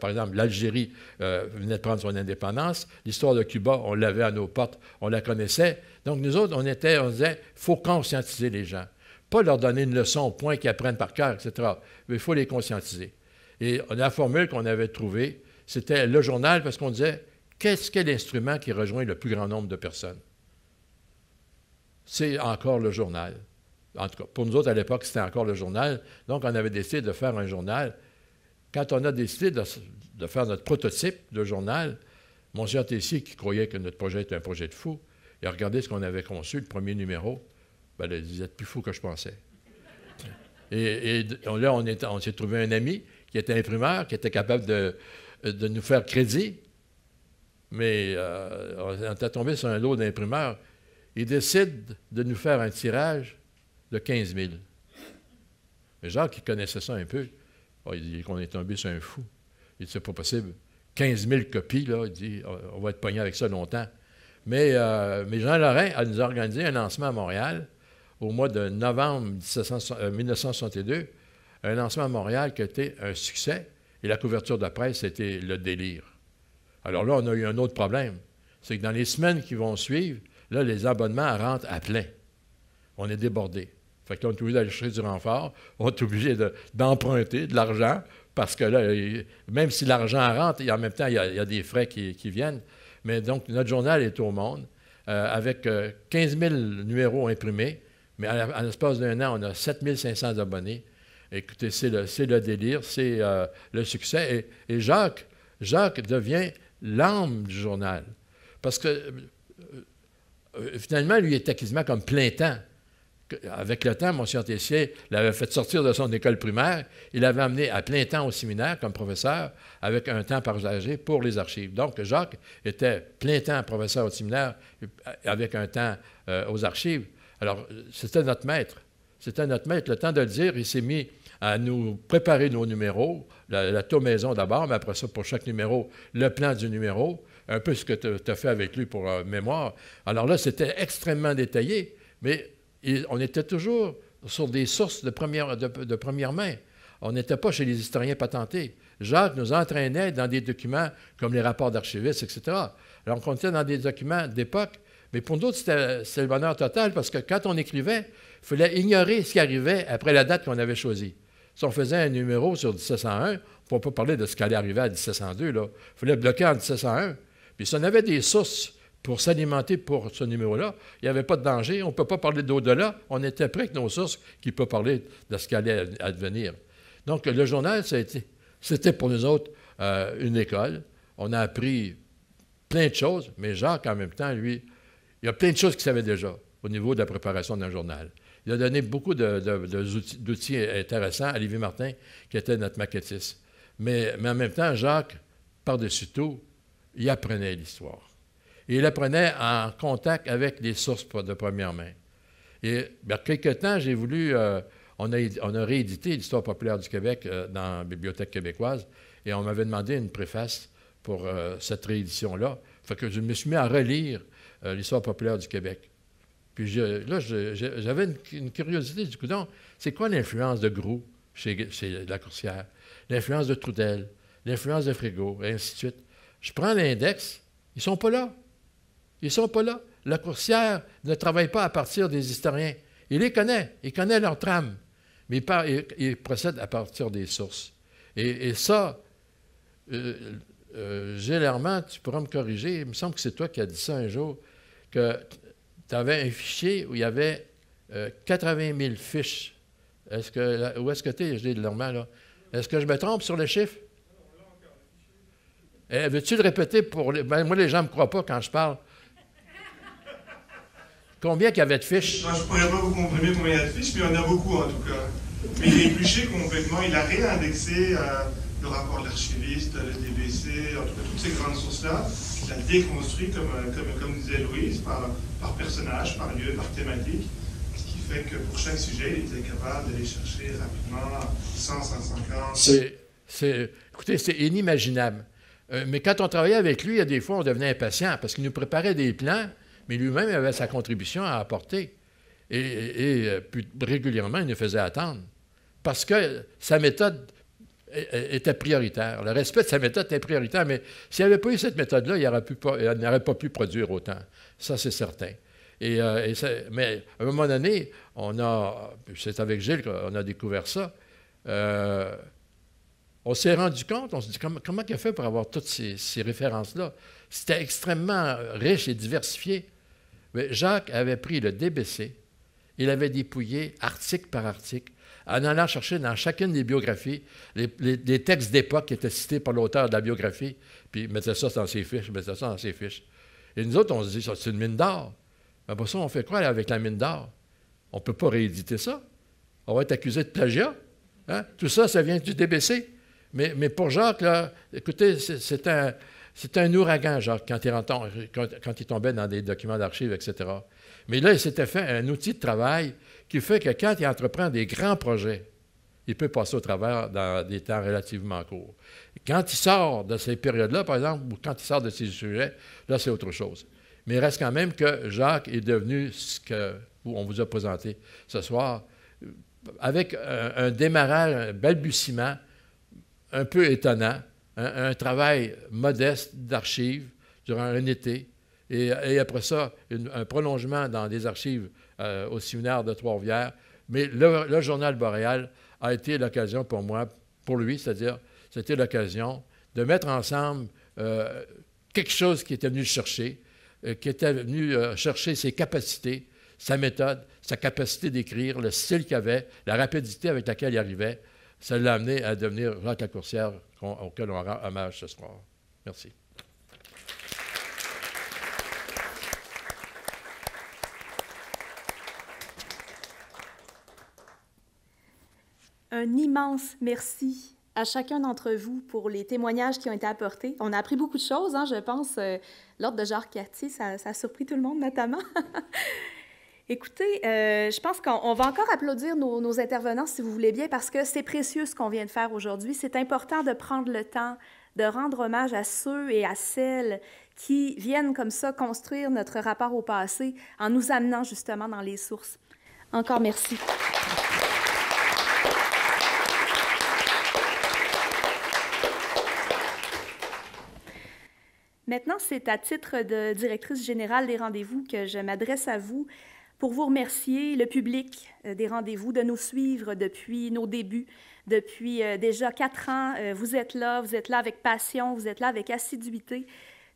S5: Par exemple, l'Algérie euh, venait de prendre son indépendance. L'histoire de Cuba, on l'avait à nos portes, on la connaissait. Donc, nous autres, on, était, on disait, il faut conscientiser les gens. Pas leur donner une leçon au point qu'ils apprennent par cœur, etc. Mais il faut les conscientiser. Et la formule qu'on avait trouvée, c'était le journal, parce qu'on disait, Qu'est-ce qu'est l'instrument qui rejoint le plus grand nombre de personnes? C'est encore le journal. En tout cas, pour nous autres, à l'époque, c'était encore le journal. Donc, on avait décidé de faire un journal. Quand on a décidé de, faire notre prototype de journal, Monsieur Tessier, qui croyait que notre projet était un projet de fou, il a regardé ce qu'on avait conçu, le premier numéro. Ben, il disait plus fou que je pensais. Et, là, on, s'est trouvé un ami qui était imprimeur, qui était capable de nous faire crédit mais euh, on est tombé sur un lot d'imprimeurs. Ils décident de nous faire un tirage de 15 000. Mais Jacques, qui connaissait ça un peu, oh, il dit qu'on est tombé sur un fou. Il dit c'est pas possible. 15 000 copies, là, il dit on va être pogné avec ça longtemps. Euh, mais, Jean Lorrain a nous organisé un lancement à Montréal au mois de novembre 1962. Euh, un lancement à Montréal qui a été un succès. Et la couverture de presse, était le délire. Alors là, on a eu un autre problème. C'est que dans les semaines qui vont suivre, là, les abonnements rentrent à plein. On est débordé. Fait on est obligé d'aller chercher du renfort, on est obligé d'emprunter de, l'argent, parce que là, même si l'argent rentre, et en même temps, il y a, des frais qui, viennent. Mais donc, notre journal est au monde, euh, avec 15 euh, 000 numéros imprimés, mais à, l'espace d'un an, on a 7 500 abonnés. Écoutez, c'est le, délire, c'est euh, le succès. Et, et Jacques, Jacques devient l'âme du journal. Parce que euh, euh, finalement, lui était quasiment comme plein temps. Avec le temps, Monsieur Tessier l'avait fait sortir de son école primaire. Il l'avait amené à plein temps au séminaire comme professeur, avec un temps partagé pour les archives. Donc, Jacques était plein temps professeur au séminaire, euh, avec un temps aux archives. Alors, c'était notre maître. C'était notre maître. Le temps de le dire, il s'est mis à nous préparer nos numéros, la, maison d'abord, mais après ça, pour chaque numéro, le plan du numéro, un peu ce que tu as fait avec lui pour euh, mémoire. Alors là, c'était extrêmement détaillé, mais on était toujours sur des sources de première, de, première main. On n'était pas chez les historiens patentés. Jacques nous entraînait dans des documents comme les rapports d'archivistes, etc. Alors on était dans des documents d'époque mais pour nous autres, c'était le bonheur total parce que quand on écrivait, il fallait ignorer ce qui arrivait après la date qu'on avait choisie. Si on faisait un numéro sur 1701, on ne pouvait pas parler de ce qui allait arriver à 1702. Il fallait bloquer en 1701. Puis si on avait des sources pour s'alimenter pour ce numéro-là, il n'y avait pas de danger. On ne peut pas parler d'au-delà. On était prêt avec nos sources qui peuvent parler de ce qui allait advenir. Donc, le journal, c'était pour nous autres euh, une école. On a appris plein de choses, mais Jacques, en même temps, lui, il y a plein de choses qu'il savait déjà au niveau de la préparation d'un journal. Il a donné beaucoup d'outils intéressants à Olivier Martin, qui était notre maquettiste. Mais, en même temps, Jacques, par-dessus tout, il apprenait l'histoire. Et il apprenait en contact avec les sources de première main. Et a ben, quelque temps, j'ai voulu. Euh, on, a, réédité l'histoire populaire du Québec euh, dans la Bibliothèque québécoise et on m'avait demandé une préface pour euh, cette réédition-là. Fait que je me suis mis à relire euh, l'histoire populaire du Québec. Puis là, j'avais une, curiosité du coup, Donc, c'est quoi l'influence de gros chez, la coursière, l'influence de Trudel, l'influence de Frigo, et ainsi de suite. Je prends l'index, ils ne sont pas là. Ils ne sont pas là. La coursière ne travaille pas à partir des historiens. Il les connaît, il connaît leur trame, mais il, procède à partir des sources. Et, ça, euh, euh tu pourras me corriger, il me semble que c'est toi qui as dit ça un jour, que tu avais un fichier où il y avait 80 euh, 000 fiches. Est-ce que où est-ce que tu es? Je dis normalement, là. Est-ce que je me trompe sur le chiffre? Eh, veux-tu le répéter pour. Ben, moi, les gens ne me croient pas quand je parle. Combien qu'il y avait de fiches? je ne pourrais pas vous comprimer combien il y a de fiches, mais il y en a beaucoup en tout cas. Mais il est épluché complètement, il a réindexé euh, le rapport de l'archiviste, le DBC, en tout cas toutes ces grandes sources-là ça déconstruit, comme, euh, comme, comme disait Louise, par, par personnage, par lieu, par thématique, ce qui fait que pour chaque sujet,
S3: il était capable d'aller chercher rapidement 100, 150.
S5: C'est, écoutez, c'est inimaginable. Euh, mais quand on travaillait avec lui, il y a des fois, on devenait impatient parce qu'il nous préparait des plans, mais lui-même avait sa contribution à apporter. Et, et, et, euh, régulièrement, il nous faisait attendre. Parce que sa méthode était prioritaire. Le respect de sa méthode était prioritaire, mais s'il n'y avait pas eu cette méthode-là, il n'aurait pas pu produire autant. Ça, c'est certain. Et, euh, mais à un moment donné, on a, c'est avec Gilles qu'on a découvert ça, euh, on s'est rendu compte, on s'est dit comment, comment a fait pour avoir toutes ces, références-là. C'était extrêmement riche et diversifié. Mais Jacques avait pris le DBC, il avait dépouillé article par article, en allant chercher dans chacune des biographies les, textes d'époque qui étaient cités par l'auteur de la biographie, puis il mettait ça dans ses fiches, mettait ça dans ses fiches. Et nous autres, on se dit, c'est une mine d'or. Mais pour ça, on fait quoi avec la mine d'or? On ne peut pas rééditer ça. On va être accusé de plagiat. Hein? Tout ça, ça vient du DBC. Mais, pour Jacques, là, écoutez, c'est un, ouragan, Jacques, quand il, quand il tombait dans des documents d'archives, etc. Mais là, il s'était fait un outil de travail qui fait que quand il entreprend des grands projets, il peut passer au travers dans des temps relativement courts. Quand il sort de ces périodes-là, par exemple, ou quand il sort de ces sujets, là, c'est autre chose. Mais il reste quand même que Jacques est devenu ce qu'on vous a présenté ce soir, avec un, démarrage, un balbutiement un peu étonnant, un, travail modeste d'archives durant un été, et, après ça, un prolongement dans des archives euh, au séminaire de Trois-Rivières. Mais le, journal boréal a été l'occasion pour moi, pour lui, c'est-à-dire, c'était l'occasion de mettre ensemble euh, quelque chose qui était venu chercher, euh, qui était venu chercher ses capacités, sa méthode, sa capacité d'écrire, le style qu'il avait, la rapidité avec laquelle il arrivait. Ça l'a amené à devenir Jacques Lacourcière, auquel on rend hommage ce soir. Merci.
S1: Un immense merci à chacun d'entre vous pour les témoignages qui ont été apportés. On a appris beaucoup de choses, hein, je pense. Euh, l'ordre de Jacques Cartier, ça, ça, a surpris tout le monde, notamment. Écoutez, euh, je pense qu'on va encore applaudir nos, nos, intervenants, si vous voulez bien, parce que c'est précieux ce qu'on vient de faire aujourd'hui. C'est important de prendre le temps de rendre hommage à ceux et à celles qui viennent comme ça construire notre rapport au passé en nous amenant justement dans les sources. Encore merci. Maintenant, c'est à titre de directrice générale des rendez-vous que je m'adresse à vous pour vous remercier, le public euh, des rendez-vous, de nous suivre depuis nos débuts, depuis euh, déjà quatre ans. Euh, vous êtes là, vous êtes là avec passion, vous êtes là avec assiduité.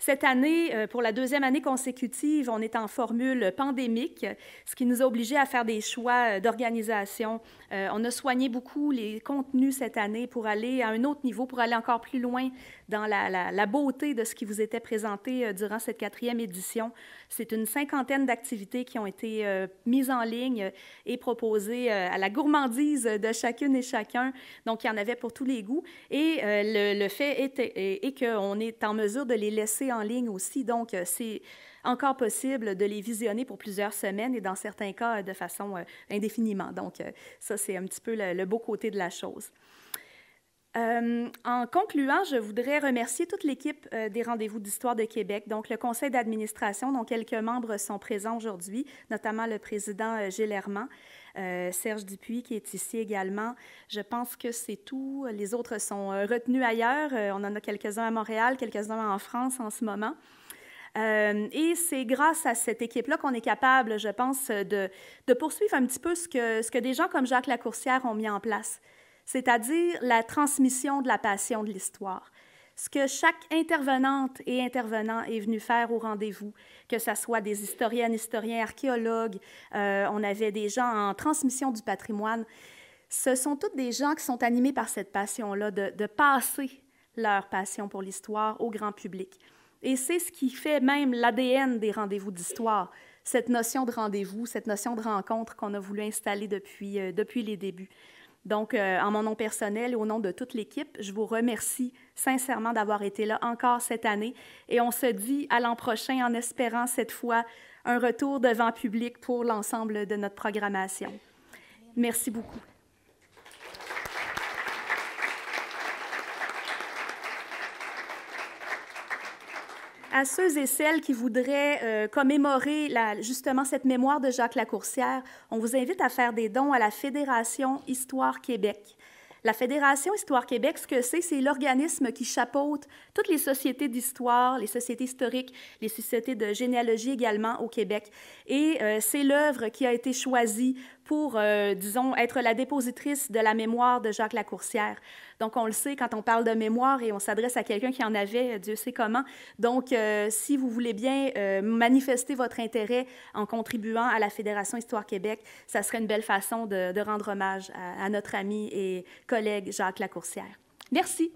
S1: Cette année, pour la deuxième année consécutive, on est en formule pandémique, ce qui nous a obligés à faire des choix d'organisation. on a soigné beaucoup les contenus cette année pour aller à un autre niveau, pour aller encore plus loin dans la, beauté de ce qui vous était présenté euh, durant cette quatrième édition. C'est une cinquantaine d'activités qui ont été euh, mises en ligne et proposées euh, à la gourmandise de chacune et chacun. Donc, il y en avait pour tous les goûts. Et le, fait est, qu'on est en mesure de les laisser en ligne aussi. Donc, c'est encore possible de les visionner pour plusieurs semaines et dans certains cas de façon indéfiniment. Donc, ça, c'est un petit peu le beau côté de la chose. Euh, en concluant, je voudrais remercier toute l'équipe euh, des Rendez-vous d'Histoire de Québec, donc le conseil d'administration dont quelques membres sont présents aujourd'hui, notamment le président euh, Gilles Serge Dupuis qui est ici également. Je pense que c'est tout. Les autres sont retenus ailleurs. on en a quelques-uns à Montréal, quelques-uns en France en ce moment. et c'est grâce à cette équipe-là qu'on est capable, je pense, de, poursuivre un petit peu ce que, ce que des gens comme Jacques Lacourcière ont mis en place c'est-à-dire la transmission de la passion de l'histoire. Ce que chaque intervenante et intervenant est venu faire au rendez-vous, que ce soit des historiennes, historiens, archéologues, euh, on avait des gens en transmission du patrimoine. Ce sont toutes des gens qui sont animés par cette passion-là, de, passer leur passion pour l'histoire au grand public. Et c'est ce qui fait même l'ADN des rendez-vous d'histoire, cette notion de rendez-vous, cette notion de rencontre qu'on a voulu installer depuis euh, les débuts. Donc, euh, en mon nom personnel et au nom de toute l'équipe, je vous remercie sincèrement d'avoir été là encore cette année et on se dit à l'an prochain en espérant cette fois un retour devant public pour l'ensemble de notre programmation. Merci beaucoup. à ceux et celles qui voudraient euh, commémorer justement cette mémoire de Jacques Lacourcière, on vous invite à faire des dons à la Fédération Histoire Québec. La Fédération Histoire Québec, ce que c'est, c'est l'organisme qui chapeaute toutes les sociétés d'histoire, les sociétés historiques, les sociétés de généalogie également au Québec. Et euh, c'est l'œuvre qui a été choisie pour, euh, disons, être la dépositrice de la mémoire de Jacques Lacourcière. Donc, on le sait, quand on parle de mémoire et on s'adresse à quelqu'un qui en avait, euh, Dieu sait comment. Donc, euh, si vous voulez bien manifester votre intérêt en contribuant à la Fédération Histoire Québec, ça serait une belle façon de, rendre hommage à, à notre ami et collègue Jacques Lacourcière. Merci.